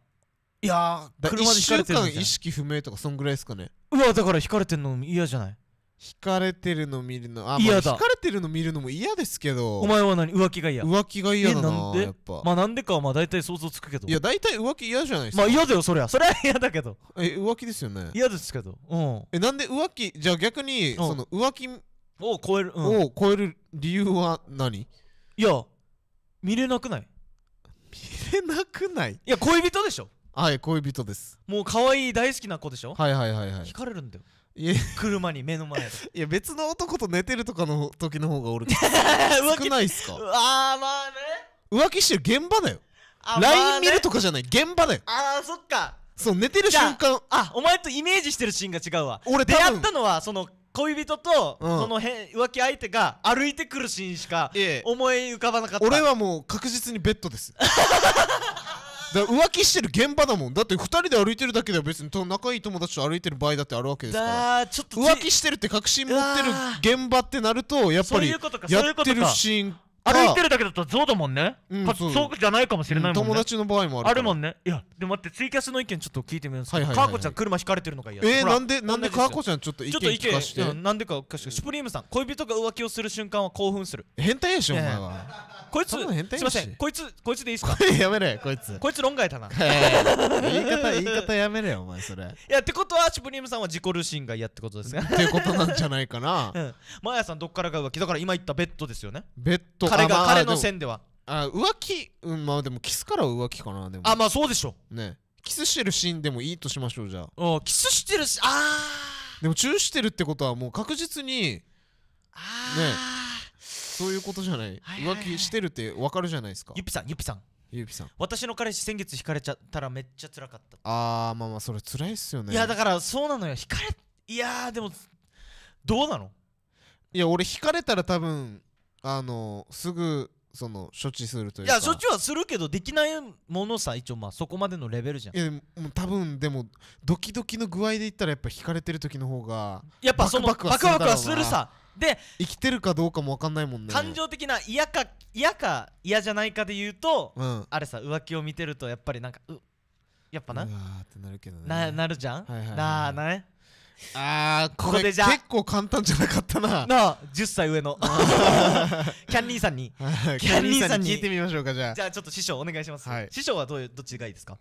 いやー車で1引か週れてる間みたい意識不明とかそんぐらいですかねうわだから引かれてんの嫌じゃない引かれてるの見るのあ嫌だ引かれてるの見るのも嫌ですけどお前は何浮気が嫌浮気が嫌だななんでやっぱまあなんでかはまあ大体想像つくけどいや大体浮気嫌じゃないですかまあ嫌だよそりゃそれは嫌だけどえ浮気ですよね嫌ですけどうんえなんで浮気じゃあ逆にその浮気を超える、うん、を超える理由は何いや見れなくない見れなくないいや恋人でしょはい恋人ですもう可愛い大好きな子でしょはいはいはいはい引かれるんだよ車に目の前で いや別の男と寝てるとかの時の方がお俺 少ないっすかああまあね浮気してる現場だよ LINE 見るとかじゃない現場だよああそっかそう寝てる瞬間あお前とイメージしてるシーンが違うわ俺出会ったのはその恋人と、そのへ浮気相手が歩いてくるシーンしか思い浮かばなかった俺はもう確実にベッドです だ浮気してる現場だもんだって2人で歩いてるだけでは別に仲いい友達と歩いてる場合だってあるわけですからちょっと浮気してるって確信持ってる現場ってなるとやっぱりやってるシーン歩いてるだけだと象だもんね、うん、そうじゃないかもしれないもんね、友達の場合もあるあるもんねいやでも待ってツイキャスの意見ちょっと聞いてみますかかーこちゃん車引かれてるのか嫌えー、なんでなんでかーこちゃんちょっと意見聞かせてなんでかかして、うん、シュプリームさん恋人が浮気をする瞬間は興奮する変態でしょ、えー、お前は、こいつ、すみません、こいつ、こいつでいいっすか やめろよ、こいつ。こいつ論外だな。言い方、言い方やめろよ、お前、それ。いや、ってことは、シュプリームさんは自己ル心シンが嫌ってことですね。っていうことなんじゃないかな。マヤさん、どっからが浮気だから今言ったベッドですよね。ベッド彼が、彼の線では。あ、浮気、うん、まあでも、キスから浮気かな、でも。あ、まあそうでしょ。ね。キスしてるシーンでもいいとしましょう、じゃあ。キスしてるし、ああでも、チューしてるってことは、もう確実に、あね。そういうことじゃない,、浮気してるってわかるじゃないですかゆぴさんゆぴさんゆぴさん私の彼氏先月引かれちゃったらめっちゃ辛かったあーまあまあそれ辛いっすよねいやだからそうなのよ引かれいやーでもどうなのいや俺引かれたら多分あのすぐその処置するといういかや処置はするけどできないものさ一応まあそこまでのレベルじゃんいやもう多分でもドキドキの具合で言ったらやっぱ引かれてる時の方がやっぱそのバクバクはするさで生きてるかどうかも分かんないもんね感情的な嫌か嫌か嫌じゃないかで言うと、うん、あれさ浮気を見てるとやっぱりなんかうやっぱなってなるけどねななるじゃん、はいはいはい、なあなあこれ結構簡単じゃなかったななあ10歳上の キャンニーさんに キャンニーさんに聞いてみましょうかじゃあじゃあちょっと師匠お願いします、はい、師匠はどうどっちがいいですか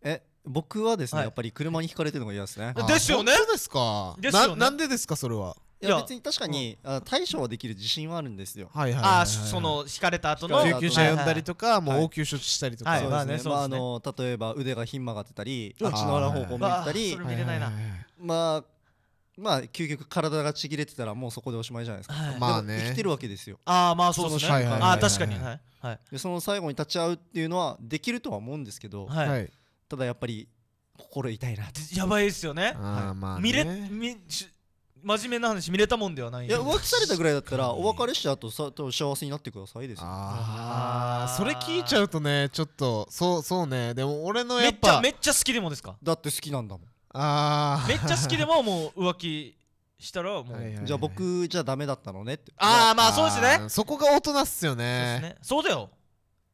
え僕はですね、はい、やっぱり車にひかれてるのが嫌ですねですよねですかですよ、ね、なんでですかそれはいや別に確かに、対処はできる自信はあるんですよ。はいはいはいはい、あその引かれた後の救急車呼んだりとか、はいはい、もう応急処置したりとか、はいはい、そうですね。まあ、あ、の例えば腕がひん曲がってたり、足の裏方向向いたり、まあまあ究極体がちぎれてたらもうそこでおしまいじゃないですか。はい、まあね。生きてるわけですよ。ああまあそうですね。ああ確かに。はいはい。でその最後に立ち会うっていうのはできるとは思うんですけど、はい。ただやっぱり心痛いなって。やばいですよね。ああまあね。見れ見真面目な話見れたもんではないいや浮気されたぐらいだったらお別れしうとさと幸せになってくださいですよああそれ聞いちゃうとねちょっとそうそうねでも俺のめやっっちゃぱめっちゃ好きでもですかだって好きなんだもんああ めっちゃ好きでももう浮気したらもう、じゃあ僕じゃダメだったのねってああまあそうですねそこが大人っすよすねそうだよ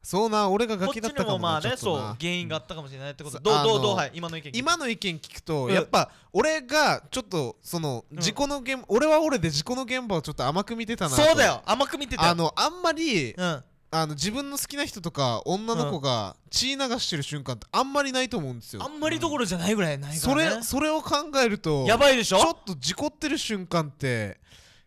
そうな俺がガキだったかももまあねそう原因があったかもしれないってことどうどうどうはい今の意見今の意見聞くとやっぱ俺がちょっとその事故の現俺は俺で事故の現場をちょっと甘く見てたなそうだよ甘く見てたあのあんまりあの自分の好きな人とか女の子が血流してる瞬間ってあんまりないと思うんですよあんまりどころじゃないぐらいないからねそれそれを考えるとやばいでしょちょっと事故ってる瞬間って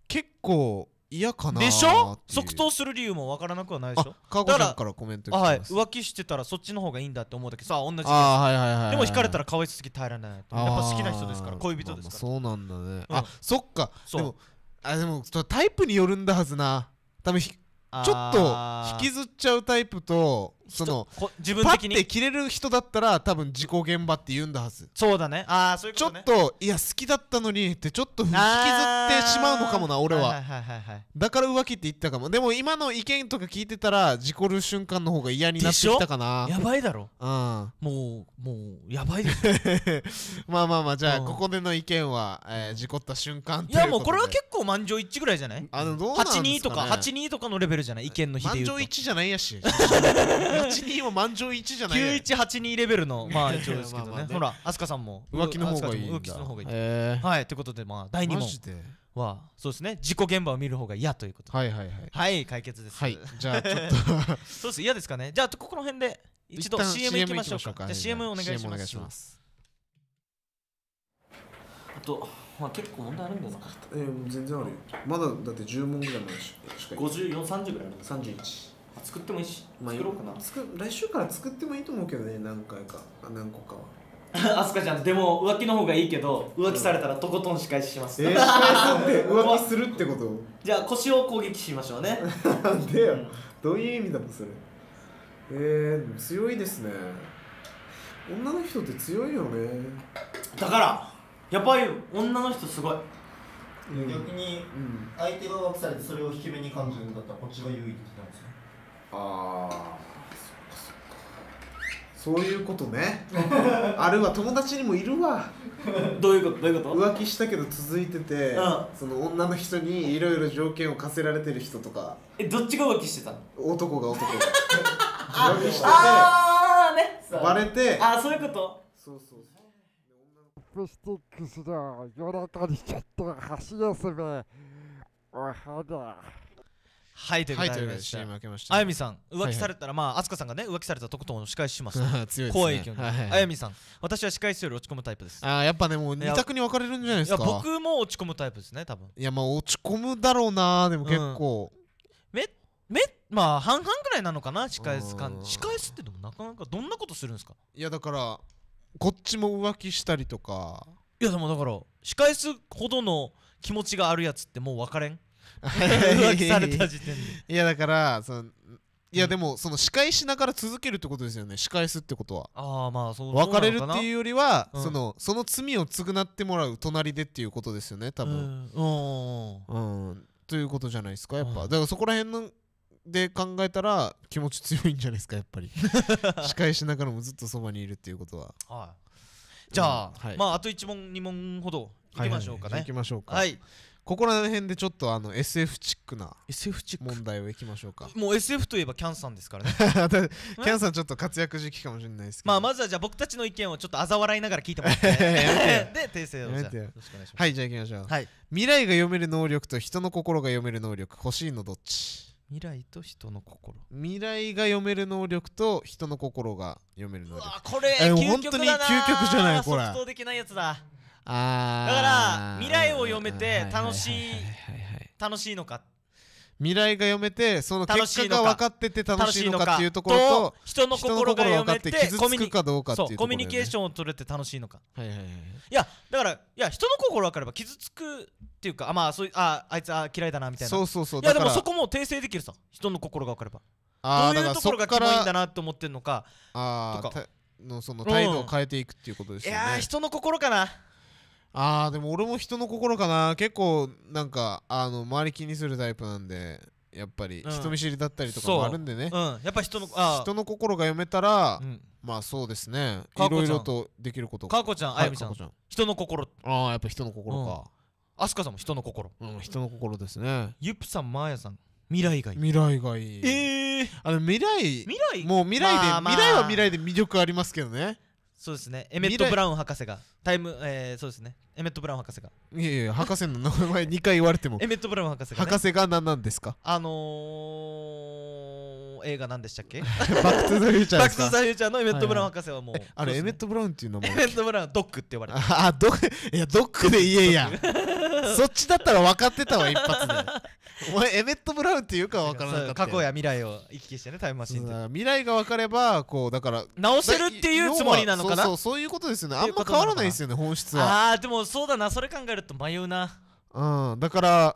結構嫌かなでしょ即答する理由もわからなくはないでしょかごちんからコメント来てはい、浮気してたらそっちの方がいいんだって思うだけさ同じですはいはい、はい、でも引かれたらかわいすぎ耐えられないやっぱ好きな人ですから恋人ですから、あ、そうなんだね、あそっかそうあでもタイプによるんだはずな多分ちょっと引きずっちゃうタイプとその自分的にパッて切れる人だったら多分事故現場って言うんだはずそうだねああそういうこと、ね、ちょっといや好きだったのにってちょっと引きずってしまうのかもな俺は,、はいはいはいはい、だから浮気って言ったかもでも今の意見とか聞いてたら事故る瞬間の方が嫌になってきたかなやばいだろ、うん、もうもうやばいです まあまあまあじゃあ、ここでの意見は、えー、事故った瞬間いやもうこれは結構満場一致ぐらいじゃないあのどうなんですか、ね、82とか82とかのレベルじゃない意見ので満場一致じゃないやし 8人も満場一じゃない9182レベルの まあ一応ですけどねほら飛鳥さんも浮気の方がいいんだがいい、はいということでまあ第2問はそうですね事故現場を見る方が嫌ということはいはいはいはい解決ですはいじゃあちょっと そうです嫌ですかねじゃあここの辺で一度 CM いきましょうかじゃあ CM お願いしますあとまあ結構問題あるんだよなえ全然あるよまだだって10問ぐらいまでしか5430ぐらいあるんだ31作ってもいいし、まあ、作ろうかな作来週から作ってもいいと思うけどね何回かあ何個かは あすかちゃんでも浮気の方がいいけど浮気されたらとことん仕返しします、えー、すって 浮気するってことじゃあ腰を攻撃しましょうね でよ、うんどういう意味だもんそれえー、強いですね女の人って強いよねだからやっぱり女の人すごい逆にうん相手が浮気されてそれを引き目に感じるんだったらこっちが優位ですああそういうことね あるわ友達にもいるわどういうことどういうこと浮気したけど続いてて、その女の人にいろいろ条件を課せられてる人とかえどっちが浮気してたの男が男が 浮気しててああねバレてあそういうことそうそうそうスティックスの夜中にちょっと箸休めお肌はいということで CM 明けましたあやみさん浮気されたら、まあ飛鳥さんがね浮気されたとことん仕返しします 怖い影響あやみさん私は仕返しより落ち込むタイプですあやっぱねもう二択に分かれるんじゃないですか僕も落ち込むタイプですね多分いやまあ落ち込むだろうなでも結構、めめまあ半々ぐらいなのかな仕返す感仕返すってでもなかなかどんなことするんですかいやだからこっちも浮気したりとかいやでもだから仕返すほどの気持ちがあるやつってもう分かれん 浮気された時点でいやだからそのいやでもその仕返しながら続けるってことですよね仕返すってことはああまあそう別れるっていうよりは、そのその罪を償ってもらう隣でっていうことですよね多分うんうんということじゃないですかやっぱ、だからそこら辺ので考えたら気持ち強いんじゃないですかやっぱり 仕返しながらもずっとそばにいるっていうことははいじゃあ、うんはい、まああと1問2問ほどいきましょうかね、はい、はい、いきましょうかはいここら辺でちょっとあの SF チックなチック問題をいきましょうかもう SF といえばキャンさんですからね キャンさんちょっと活躍時期かもしれないですけどまあまずはじゃあ僕たちの意見をちょっと嘲笑いながら聞いてもらって で訂正をじゃあよろしくお願いしますはいじゃあいきましょう、はい、未来が読める能力と人の心が読める能力欲しいのどっち未来と人の心未来が読める能力と人の心が読める能力これ究極だな本当に究極じゃないこれ即答できないやつだあだから未来を読めて楽しい楽しいのか未来が読めてその結果が分かってて楽しいのかっていうところと人の心が読めて傷つくかどうかっていうコミュニケーションを取れて楽しいのか、はいはいはい、いやだからいや人の心分かれば傷つくっていうかあまあそういうああいつあ嫌いだなみたいなそうそうそういやでもそこも訂正できるさ人の心が分かればどういうところがキモいんだなと思ってんのかああのその態度を変えていくっていうことですよね、うん、いや人の心かなあーでも俺も人の心かな結構なんかあの周り気にするタイプなんでやっぱり人見知りだったりとかもあるんでね、うんやっぱ人のあ人の心が読めたら、うんまあそうですねかいこちゃんろいろとできることかこちゃんあやみさんはい人の心ああやっぱ人の心か、あすかさんも人の心うん人の心ですねゆっぷさんまーやさん未来がいい未来がいいええー、あの未来未来もう未来で、まあまあ未来は未来で魅力ありますけどねそうですねエメット・ブラウン博士がタイムえー、そうですねエメット・ブラウン博士がいやいや博士の名前2回言われてもエメット・ブラウン博士が、ね、博士が何なんですかあのー映画んでしたっけバック・ト ゥ・ザ・フューチャーバック・トゥ・ザ・フューチャーのエメット・ブラウン博士はもう、はいはい、あれエメット・ブラウンっていうのもエメット・ブラウンドックって呼ばれてああドックいやドックで言えや そっちだったら分かってたわ一発でお前エメット・ブラウンっていうか分からなかった過去や未来を行き来してねタイムマシンで未来が分かればこうだから直せるっていうつもりなのかなそうそういうことですよねあんま変わらないですよね本質はああでもそうだなそれ考えると迷うなうんだから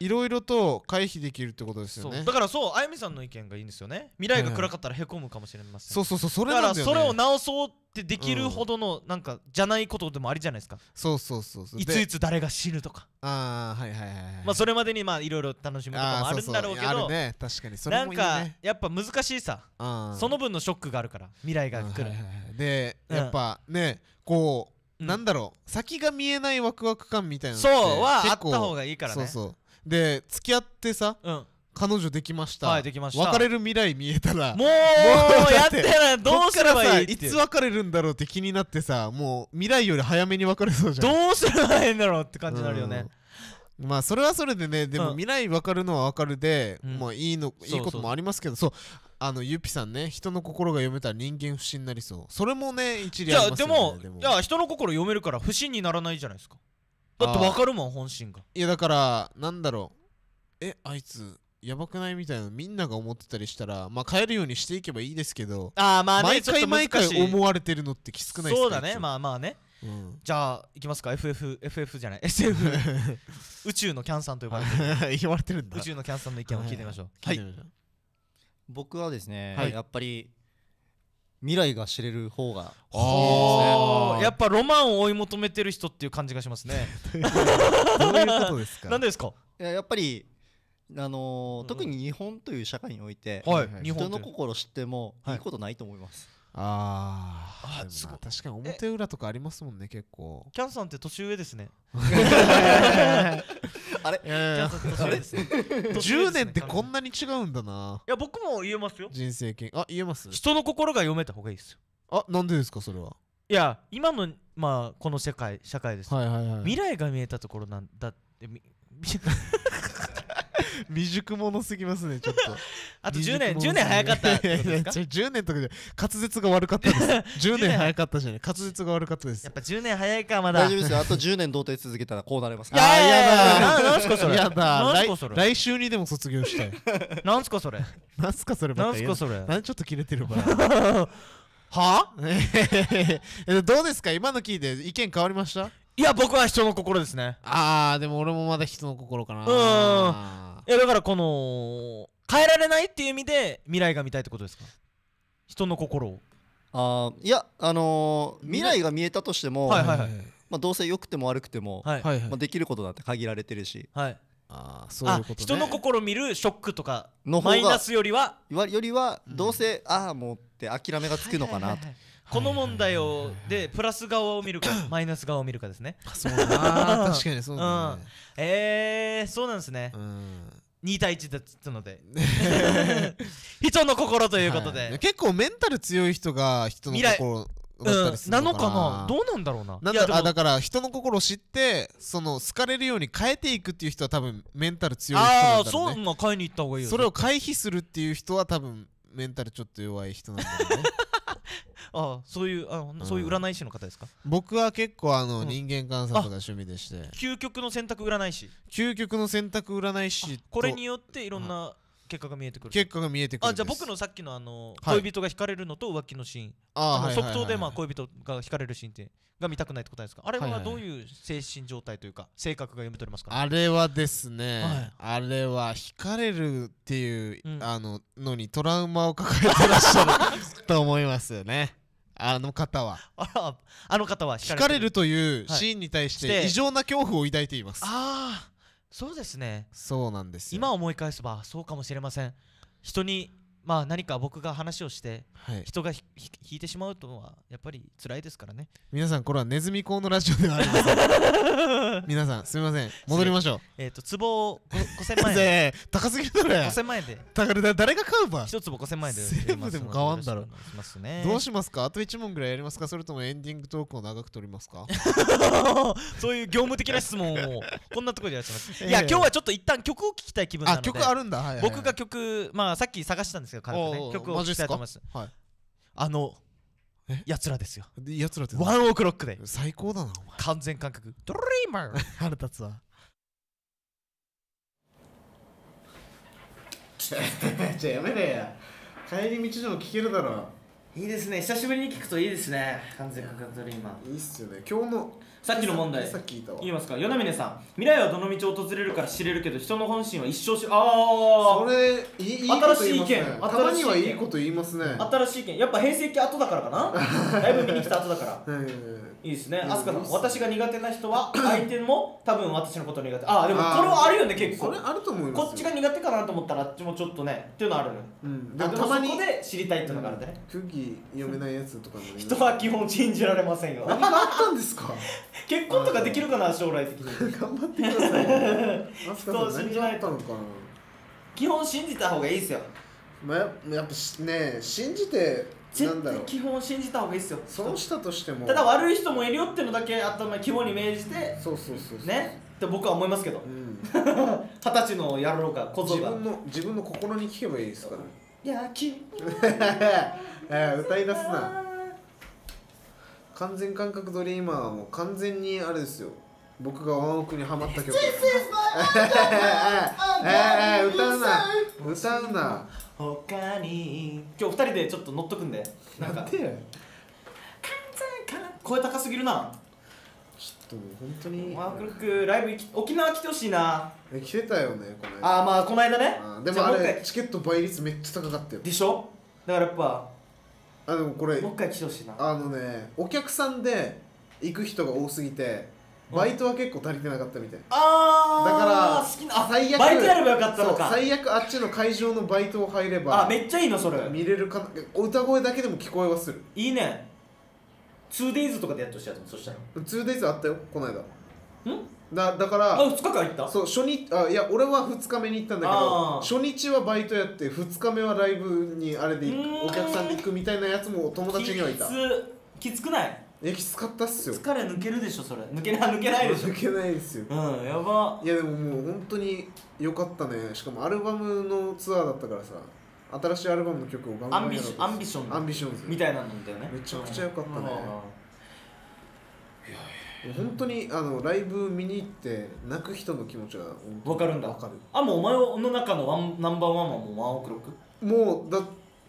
いろいろと回避できるってことですよねだからそうあゆみさんの意見がいいんですよね未来が暗かったらへこむかもしれません、そうそうそうそれなんだよ、ね、だからそれを直そうってできるほどの、なんかじゃないことでもありじゃないですかそうそうそういついつ誰が死ぬとかああはいはいはい、はい、まあそれまでにまあいろいろ楽しむこともあるんだろうけどね確かにそれもいい、ね、なんかやっぱ難しいさその分のショックがあるから未来が来る、はいはい、で、うん、やっぱねこう、なんだろう先が見えないワクワク感みたいなのそうはあった方がいいからねそうそうで付き合ってさ、うん彼女できました,、はい、できました別れる未来見えたらもうやってないどうすればいいっていつ別れるんだろうって気になってさもう未来より早めに別れそうじゃんどうすればいいんだろうって感じになるよね、うん、まあそれはそれでねでも未来分かるのは分かるで、うん、まあいいのいいこともありますけどそうあのゆぴさんね人の心が読めたら人間不信になりそうそれもね一理ありますよねでもいや人の心読めるから不信にならないじゃないですかだってわかるもん本心がいやだからなんだろうえあいつやばくないみたいなみんなが思ってたりしたらまあ変えるようにしていけばいいですけどああまあね毎回毎回思われてるのってきつくないですかそうだねまあまあねうんじゃあいきますか FFFF じゃない SF 宇宙のキャンさんと呼ばれてる 言われてるんだ宇宙のキャンさんの意見を聞いてみましょうはいい僕はですね、はいやっぱり未来が知れる方がですね、やっぱロマンを追い求めてる人っていう感じがしますね どういうことですかなんですかいややっぱりあのーうん、特に日本という社会において、はい、人の心を知ってもいいことないと思います、はいああすごい確かに表裏とかありますもんね結構キャンさんって年上ですね あれ、え年10年ってこんなに違うんだないや僕も言えますよ人生経あ言えます人の心が読めた方がいいですよあなんでですかそれはいや今のまあこの世界社会です、未来が見えたところなんだって 未熟者すぎますねちょっと あと10年10年早かったですか10年とかで滑舌が悪かったです10 年早かったじゃない滑舌が悪かったですやっぱ10年早いかまだ大丈夫ですよあと10年童貞続けたらこうなりますかいやいやだ何すかそれやだ来週にでも卒業したい何すかそれ何すかそれ何すかそれ何ちょっとキレてるからはあどうですか今の聞いて意見変わりましたいや僕は人の心ですねああでも俺もまだ人の心かなうんいやだからこの変えられないっていう意味で未来が見たいってことですか人の心をあいやあのー、未来が見えたとしても、はいはいはい、まあ、どうせ良くても悪くても、はいはいはい、まあ、できることだって限られてるし、はい、あそういうこと、ね、人の心見るショックとかのマイナスよりはよりはどうせ、うん、ああもうって諦めがつくのかなと、はいはいはいこの問題をでプラス側を見るかマイナス側を見るかですねそうだ確かにそうだね、うえー、そうなんですね、2対1だったので 人の心ということで、結構メンタル強い人が人の心のうん、なのかなどうなんだろうなだあだから人の心を知ってその好かれるように変えていくっていう人は多分メンタル強い人なんだう、ああそうな変えに行った方がいいよそれを回避するっていう人は多分メンタルちょっと弱い人なんだろうね あそういうあの、そういう占い師の方ですか僕は結構あの、人間観察が趣味でして究極の選択占い師究極の選択占い師これによっていろんな結果が見えてくる結果が見えてくるあじゃあ僕のさっきのあの、恋人が惹かれるのと浮気のシーンああ即答でまあ恋人が惹かれるシーンってが見たくないってことですかあれはどういう精神状態というか性格が読み取れますか、ね、あれはですね、はい、あれは惹かれるっていう、うん、あののにトラウマを抱えてらっしゃる と思いますよねあの方はあの方は惹かれるというシーンに対して異常な恐怖を抱いています、はい、ああそうですねそうなんですよ今思い返せばそうかもしれません人にまあ、何か僕が話をして人が、はい、引いてしまうとはやっぱり辛いですからね皆さんこれはネズミ講のラジオではありません 皆さんすみません戻りましょうえっ、ー、と壺を5000万円高すぎるだろ5000万円でだから誰が買うば一壺5000万円で全部でも買わんだろますねどうしますかあと1問ぐらいやりますかそれともエンディングトークを長く取りますか そういう業務的な質問をこんなところでやっちゃいます、えー、いや今日はちょっと一旦曲を聞きたい気分なのであ曲あるんだ、はいはいはい、僕が曲まあさっき探したんですですよね曲を聴きたいと思います、はい、あのやつらですよでやつらってワンオークロックで最高だなお前完全感覚ドリーマー 腹立つわじゃあやめれや帰り道でも聞けるだろういいですね久しぶりに聞くといいですね完全感覚ドリーマーいいっすよね今日のさっきの問題さっき言いますか与那嶺さん未来はどの道を訪れるから知れるけど人の本心は一生しああそれいいいいこと言いねたまにはいいこと言いますね新しい意見やっぱ平成期後だからかな だいぶ見に来た後だから、はいはいはいいいですね飛鳥さん私が苦手な人は 相手も多分私のこと苦手あでもこれはあるよね結構それあると思こっちが苦手かなと思ったらあっちもちょっとねっていうのあるうん、でもたまにそこで知りたいっていうのがあるね、空気読めないやつとかも、人は基本信じられませんよ何があったんですか 結婚とかできるかな将来的に 頑張ってください、ね、人を信じのかな基本信じた方がいいですよまあ、やっぱね信じて絶対基本信じた方がいいですよそのしたとしてもただ悪い人もいるよっていうのだけ頭肝に銘じてそうそうそうそうねって僕は思いますけど二十、うん、歳のやろうか。僧が自分の自分の心に聞けばいいですからやき 歌い出すな完全感覚ドリーマーはもう完全にあれですよ僕がワンオクにハマった曲 歌うな歌うな他に今日2人でちょっと乗っとくんでなんか完全か声高すぎるなちょっと本当にマークルックライブ沖縄来てほしいな来てたよねこの間ああまあこの間ねでもあれチケット倍率めっちゃ高かったよでしょだからやっぱあでもこれもう一回来てほしいなあのねお客さんで行く人が多すぎてバイトは結構足りてなかったみたいああだから最悪バイトやればよかったのか最悪あっちの会場のバイトを入ればあめっちゃいいのそれ見れるか歌声だけでも聞こえはするいいね 2days とかでやっとしたやつそしたら 2days あったよこの間んだだからあ2日間行ったそう初日あいや俺は2日目に行ったんだけど初日はバイトやって2日目はライブにあれでく、お客さんで行くみたいなやつも友達にはいたきつきつくない駅使ったっすよ疲れ抜けるでしょそれ抜けな 抜けないでしょ抜けないですようんやばいやでももう本当によかったねしかもアルバムのツアーだったからさ新しいアルバムの曲を頑張ってアンビションアンビションみたいなのだよねめちゃくちゃ良かったね、うん、いやいや本当にあのライブ見に行って泣く人の気持ちが分かるんだ分かるあもうお前の中のワンナンバーワンはもうワンオクロックもうだ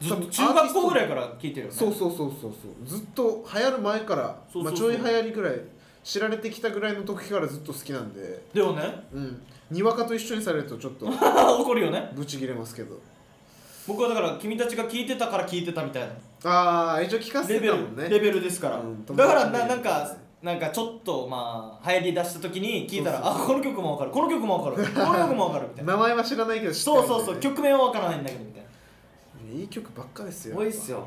ずっと中学校ぐらいから聞いてるよねそうそうそうそうそうずっと流行る前からまあ、ちょい流行りぐらい知られてきたぐらいの時からずっと好きなんででもねうんにわかと一緒にされるとちょっと 怒るよねぶち切れますけど僕はだから君たちが聞いてたから聞いてたみたいなああ一応聞かせてたもんねレベルですから、うん、だからななんかなんかちょっとまあ流行り出した時に聞いたらあこの曲もわかるこの曲もわかるこの曲もわかるみたいな 名前は知らないけど知ってる、ね、そうそうそう曲名はわからないんだけどみたいないい曲ばっかですよ多いっすよ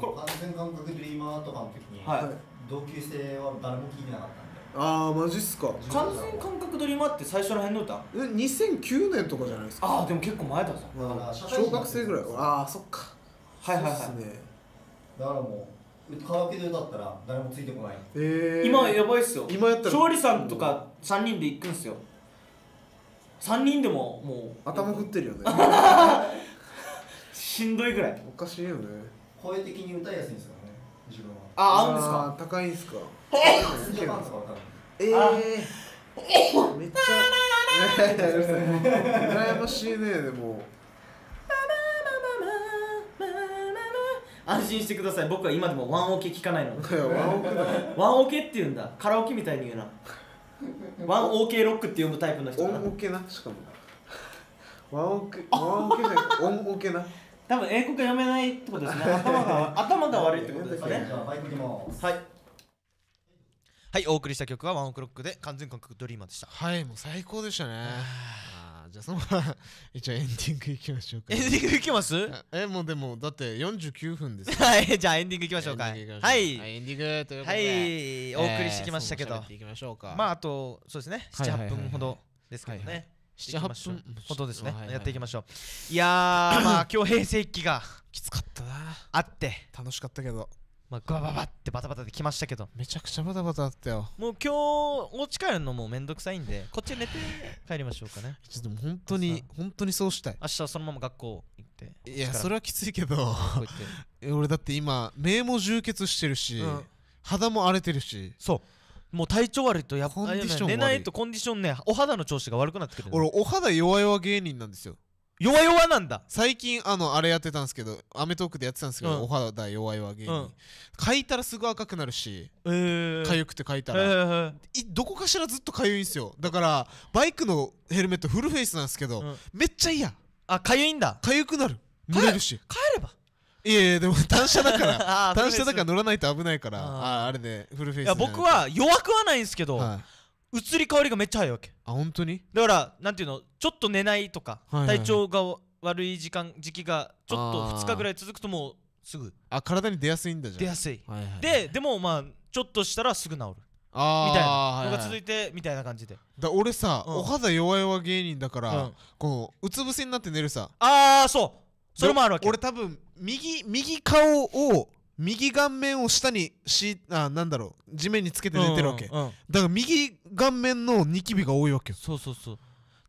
完全感覚ドリーマーとかの時に、はい、同級生は誰も聴いてなかったんでああマジっすか完全感覚ドリーマーって最初の辺の歌え2009年とかじゃないですかああでも結構前だぞ、まあ、小学生ぐらいああそっかはいはいはい、だからもうカラオケで歌ったら誰もついてこない、えー、今やばいっすよ今やったら勝利さんとか3人で行くんすよ3人でももう頭振ってるよね しんどいぐらいおかしいよね声的に歌いやすいんですかね自分はあ合うんですか高いんすかええー、めっちゃ羨ましいねでも安心してください僕は今でもワンオケ聞かないのワンオケって言うんだカラオケみたいに言うなワンオケロックって呼ぶタイプの人オンオケなしかもワンオケワンオケじゃないオンオケな多分英語が読めないってことですね。頭が頭が悪いってことですね。はい。はい、お送りした曲はワンオクロックで完全感覚ドリーマーでした。はい、もう最高でしたね。じゃあそのまま 一応エンディングいきましょうか。エンディングいきますえ、もうでもだって49分です、はい、じゃあエンディングいきましょうか。はい、エンディングということで。はい、お送りしてきましたけど。いきましょうか。まああと、そうですね、7、8分ほどですけどね。はいはい78分ほどですね、やっていきましょういや まあ今日平成一期がきつかったなあって楽しかったけどまあ、ガババってバタバタできましたけどめちゃくちゃバタバタだったよもう今日お家帰るのもめんどくさいんでこっち寝て帰りましょうかねちょっと本当に本当にそうしたい明日そのまま学校行っていやそれはきついけど 俺だって今目も充血してるし、肌も荒れてるしそうもう体調悪いとやコンディション寝ないとコンディションねお肌の調子が悪くなってくる俺お肌弱々芸人なんですよ弱々なんだ最近あのあれやってたんですけど『アメトーク』でやってたんですけど、うん、お肌弱々芸人、うん、書いたらすぐ赤くなるし、えー、痒くて書いたら、えー、どこかしらずっと痒いんですよだからバイクのヘルメットフルフェイスなんですけど、うん、めっちゃ嫌あ痒いんだ痒くなる蒸れるし帰ればいやいやでも単車だから 単車だから乗らないと危ないからああれで、ね、フルフェイスいや僕は弱くはないんですけど、はい、移り変わりがめっちゃ早いわけあ本当にだからなんていうのちょっと寝ないとか、はいはい、体調が悪い時間時期がちょっと2日ぐらい続くともうすぐあ体に出やすいんだじゃん出やすい、はいはい、ででもまあちょっとしたらすぐ治るあみたいなのが続いて、はいはい、みたいな感じでだ俺さ、うん、お肌弱弱芸人だから、うん、こううつ伏せになって寝るさああそうそれもあるわけ俺多分右、右顔を、右顔面を下にし、あ、なんだろう、地面につけて寝てるわけ。うんうんうん、だから右顔面のニキビが多いわけそうそうそう。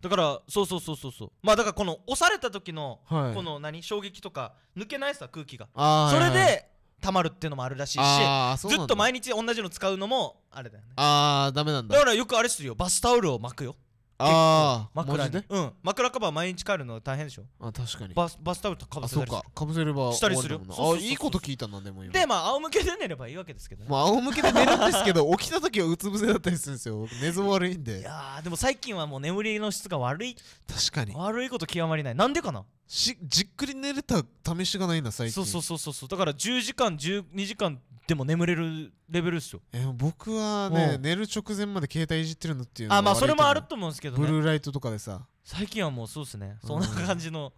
だからそうそうそうそうそうまあだからこの押された時の、はい、この何衝撃とか抜けないさ空気がそれで溜まるっていうのもあるらしいしずっと毎日同じの使うのもあれだよねああダメなんだだからよくあれするよバスタオルを巻くよああ枕にうん枕カバー毎日変えるの大変でしょあ確かにバスバスタブとかぶせたあそうかかぶせればしたりするあいいこと聞いたなでも今でまあ仰向けで寝ればいいわけですけどねまあ仰向けで寝るんですけど 起きた時はうつ伏せだったりするんですよ寝相悪いんでいやでも最近はもう眠りの質が悪い確かに悪いこと極まりないなんでかなしじっくり寝れた試しがないな最近そうそうそうそうだから10時間12時間でも眠れるレベルっすよえ僕はね寝る直前まで携帯いじってるのっていうのあまあそれもあると思うんですけど、ね、ブルーライトとかでさ最近はもうそうっすねそんな感じの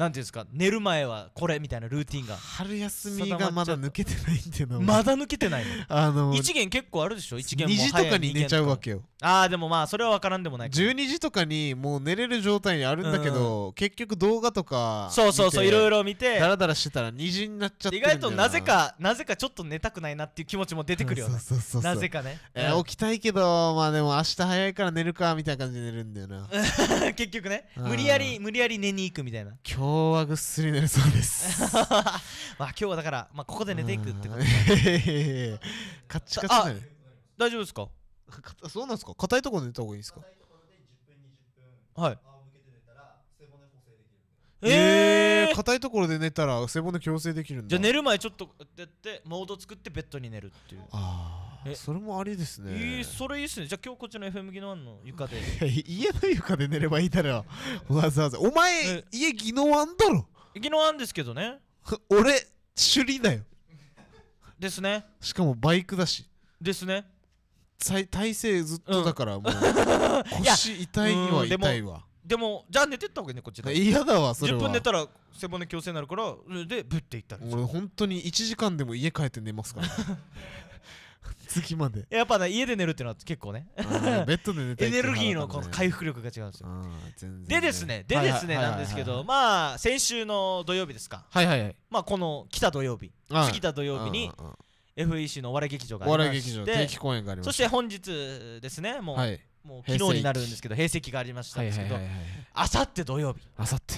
なんていうんですか寝る前はこれみたいなルーティンが春休みがまだ抜けてないっていうのまだ抜けてないのあの一元結構あるでしょ一限も2時とかに寝ちゃうわけよああでもまあそれは分からんでもない12時とかにもう寝れる状態にあるんだけど結局動画とかそうそうそういろいろ見てダラダラしてたら2時になっちゃって意外となぜかなぜかちょっと寝たくないなっていう気持ちも出てくるよねなぜかね、えー、起きたいけどまあでも明日早いから寝るかみたいな感じで寝るんだよな 結局ね無理やり無理やり寝に行くみたいな今日今日はぐっすり寝るそうです まあ今日はだから、まあ、ここで寝ていくってこと カチカチな大丈夫ですかそうなんですか硬いところ寝た方がいいですかはいええー、硬いところで寝たら背骨矯正できるんだじゃあ寝る前ちょっとやってモード作ってベッドに寝るっていうああえそれもありですねえー、それいいっすねじゃあ今日こっちの FM 技能案の床で 家の床で寝ればいいだろわざわざお前家技能案だろ技能案ですけどね 俺首里だよですねしかもバイクだしですね体勢ずっとだから、うん、もう 腰痛いには痛いわでもじゃあ寝てった方がいいねこっちで嫌だわそれは10分寝たら背骨矯正になるからでぶっていったら俺本当に1時間でも家帰って寝ますから月 までやっぱね家で寝るっていうのは結構ねベッドで寝て エネルギーのこの回復力が違うんですよでですねでですねなんですけどまあ先週の土曜日ですかはいはいはいまあこの来た土曜日過ぎた土曜日に FEC のお笑い劇場がありましてお笑い劇場定期公演がありましてそして本日ですねもう、はい、もう昨日になるんですけど平成期がありましたんですけどあさって土曜日あさって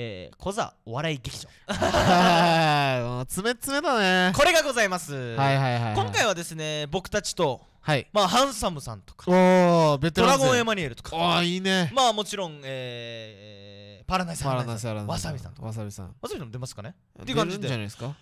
えー、小座お笑い劇場はい、爪めだねこれがございます、はいはいはい、今回はですね僕たちとはい、まあハンサムさんとかおベテランドラゴンエマニュエルとかああいいねまあもちろん、えー、パラナイさんパラナイさんわさびさんとわさびさんわさびさんも出ますかねって感じでじゃないですか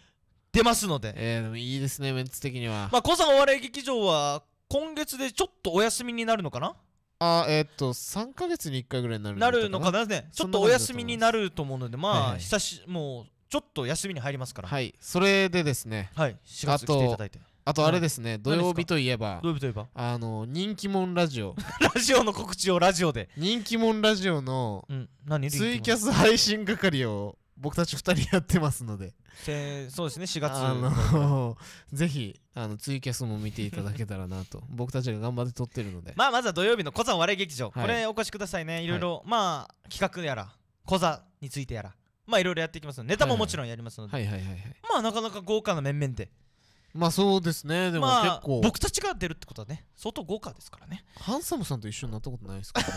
出ますのでえー、でもいいですねメンツ的にはまあ小座お笑い劇場は今月でちょっとお休みになるのかなあえー、っと3か月に1回ぐらいになるなるのかなねちょっとお休みになると思うのでまあ、はいはい、久しもうちょっと休みに入りますからはいそれでですねはい4月来ていただいてあとあれですね、はい、土曜日といえば、土曜日といえば、あの、人気もんラジオ。ラジオの告知をラジオで。人気もんラジオの、うん、何ツイキャス配信係を僕たち2人やってますのでせそうですね4月あの ぜひあのツイキャスも見ていただけたらなと僕たちが頑張って撮ってるのでまあまずは土曜日の「コザお笑い劇場」はい、これお越しくださいねいろいろ、はい、まあ企画やらコザについてやらまあいろいろやっていきますのでネタももちろんやりますので、はいはい、まあなかなか豪華な面々でまあそうですねでも結構、まあ、僕たちが出るってことはね相当豪華ですからねハンサムさんと一緒になったことないですから、ね、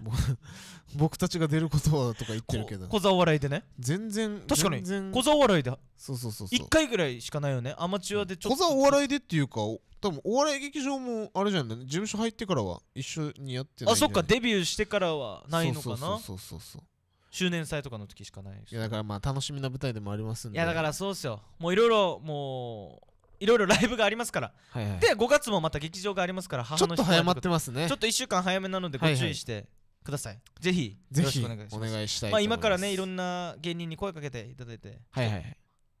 僕たちが出ることはとか言ってるけど小座お笑いでね全然確かに小座お笑いだそうそうそうそう1回ぐらいしかないよねアマチュアでちょっと小座お笑いでっていうか多分お笑い劇場もあれじゃなね事務所入ってからは一緒にやってないあそっかデビューしてからはないのかなそうそうそうそう周年祭とかの時しかないいやだからまあ楽しみな舞台でもありますんでいやだからそうっすよもういろいろもういろいろライブがありますから、はいはい、で5月もまた劇場がありますからちょっと早まってますねちょっと1週間早めなのでご注意してください、はいはい、ぜひぜひお願いします、まあ、今からねいろんな芸人に声かけていただいてはいはい、はい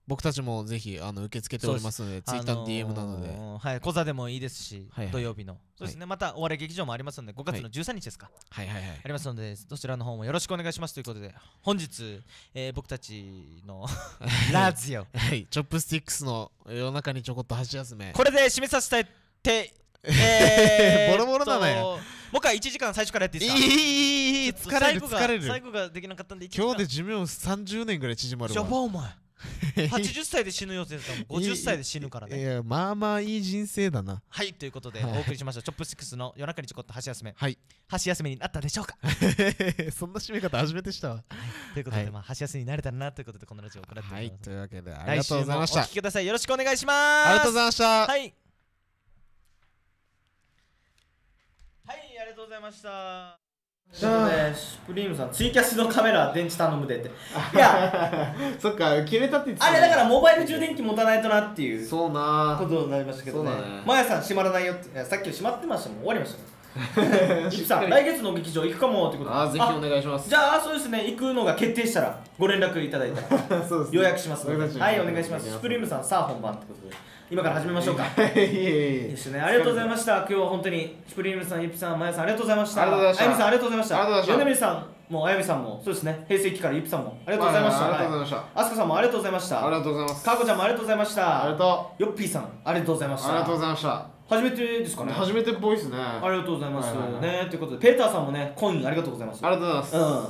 僕たちもぜひあの受け付けておりますのでツイッターの DM なので、あのー、はい小座でもいいですし、はいはい、土曜日のそうですね、はい、またお笑い劇場もありますので5月の13日ですか、はい、はいはいはいありますのでそちらの方もよろしくお願いしますということで本日、えー、僕たちの ラジオはいチョップスティックスの夜中にちょこっと箸休めこれで締めさせたいって えー、ボロボロだね僕は1時間最初からやっていいですかいい疲れる疲れる最後ができなかったんで今日で寿命30年ぐらい縮まるわやばお前80 歳で死ぬ予定だったら50歳で死ぬからねいやまあまあいい人生だなはいということでお送りしました、チョップスックスの夜中にちょこっと箸休めはい箸休めになったでしょうか そんな締め方初めてしたわ、はい、ということで、まあ箸休めになれたらなということでこのラジオを行ってだきますはいというわけでありがとうございましたお聞きくださいよろしくお願いしますありがとうございましたはいはいありがとうございましたじゃあね、プリームさん、ツイキャスのカメラ電池頼むでって。いや、そっか、切れたって言ってたあれだからモバイル充電器持たないとなっていうそうなことになりましたけどねね。マヤさん閉まらないよって、さっき閉まってましたもん、終わりましたも さん、来月の劇場行くかもってことあぜひお願いしますじゃあ、そうですね、行くのが決定したら、ご連絡いただいたら。そうですね予約しますのでしますはい、お願いします。スプリームさん、さあ本番ってことで。今から始めましょうか いいですねありがとうございました今日は本当にシプリームさんイプさんまやさんありがとうございましたありがとうございましたあゆみさんありがとうございましたありがさんもあやみさんもそうですね平成期からイプさんもありがとうございました、ありがとうございました、あすかさんもありがとうございましたありがとうございますかこちゃんもありがとうございましたありがとうよっぴーさんありがとうございましたありがとうございました初めてですかね初めてっぽいですねありがとうございます、ねということでペーターさんもねコインありがとうございますありがとうございま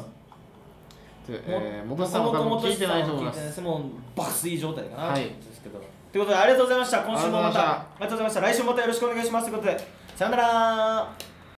すうんえと元さん聞いてないと思います。もう爆睡状態かな、はい、ですけど。ということでありがとうございました今週もまたありがとうございました来週もまたよろしくお願いしますということでさよなら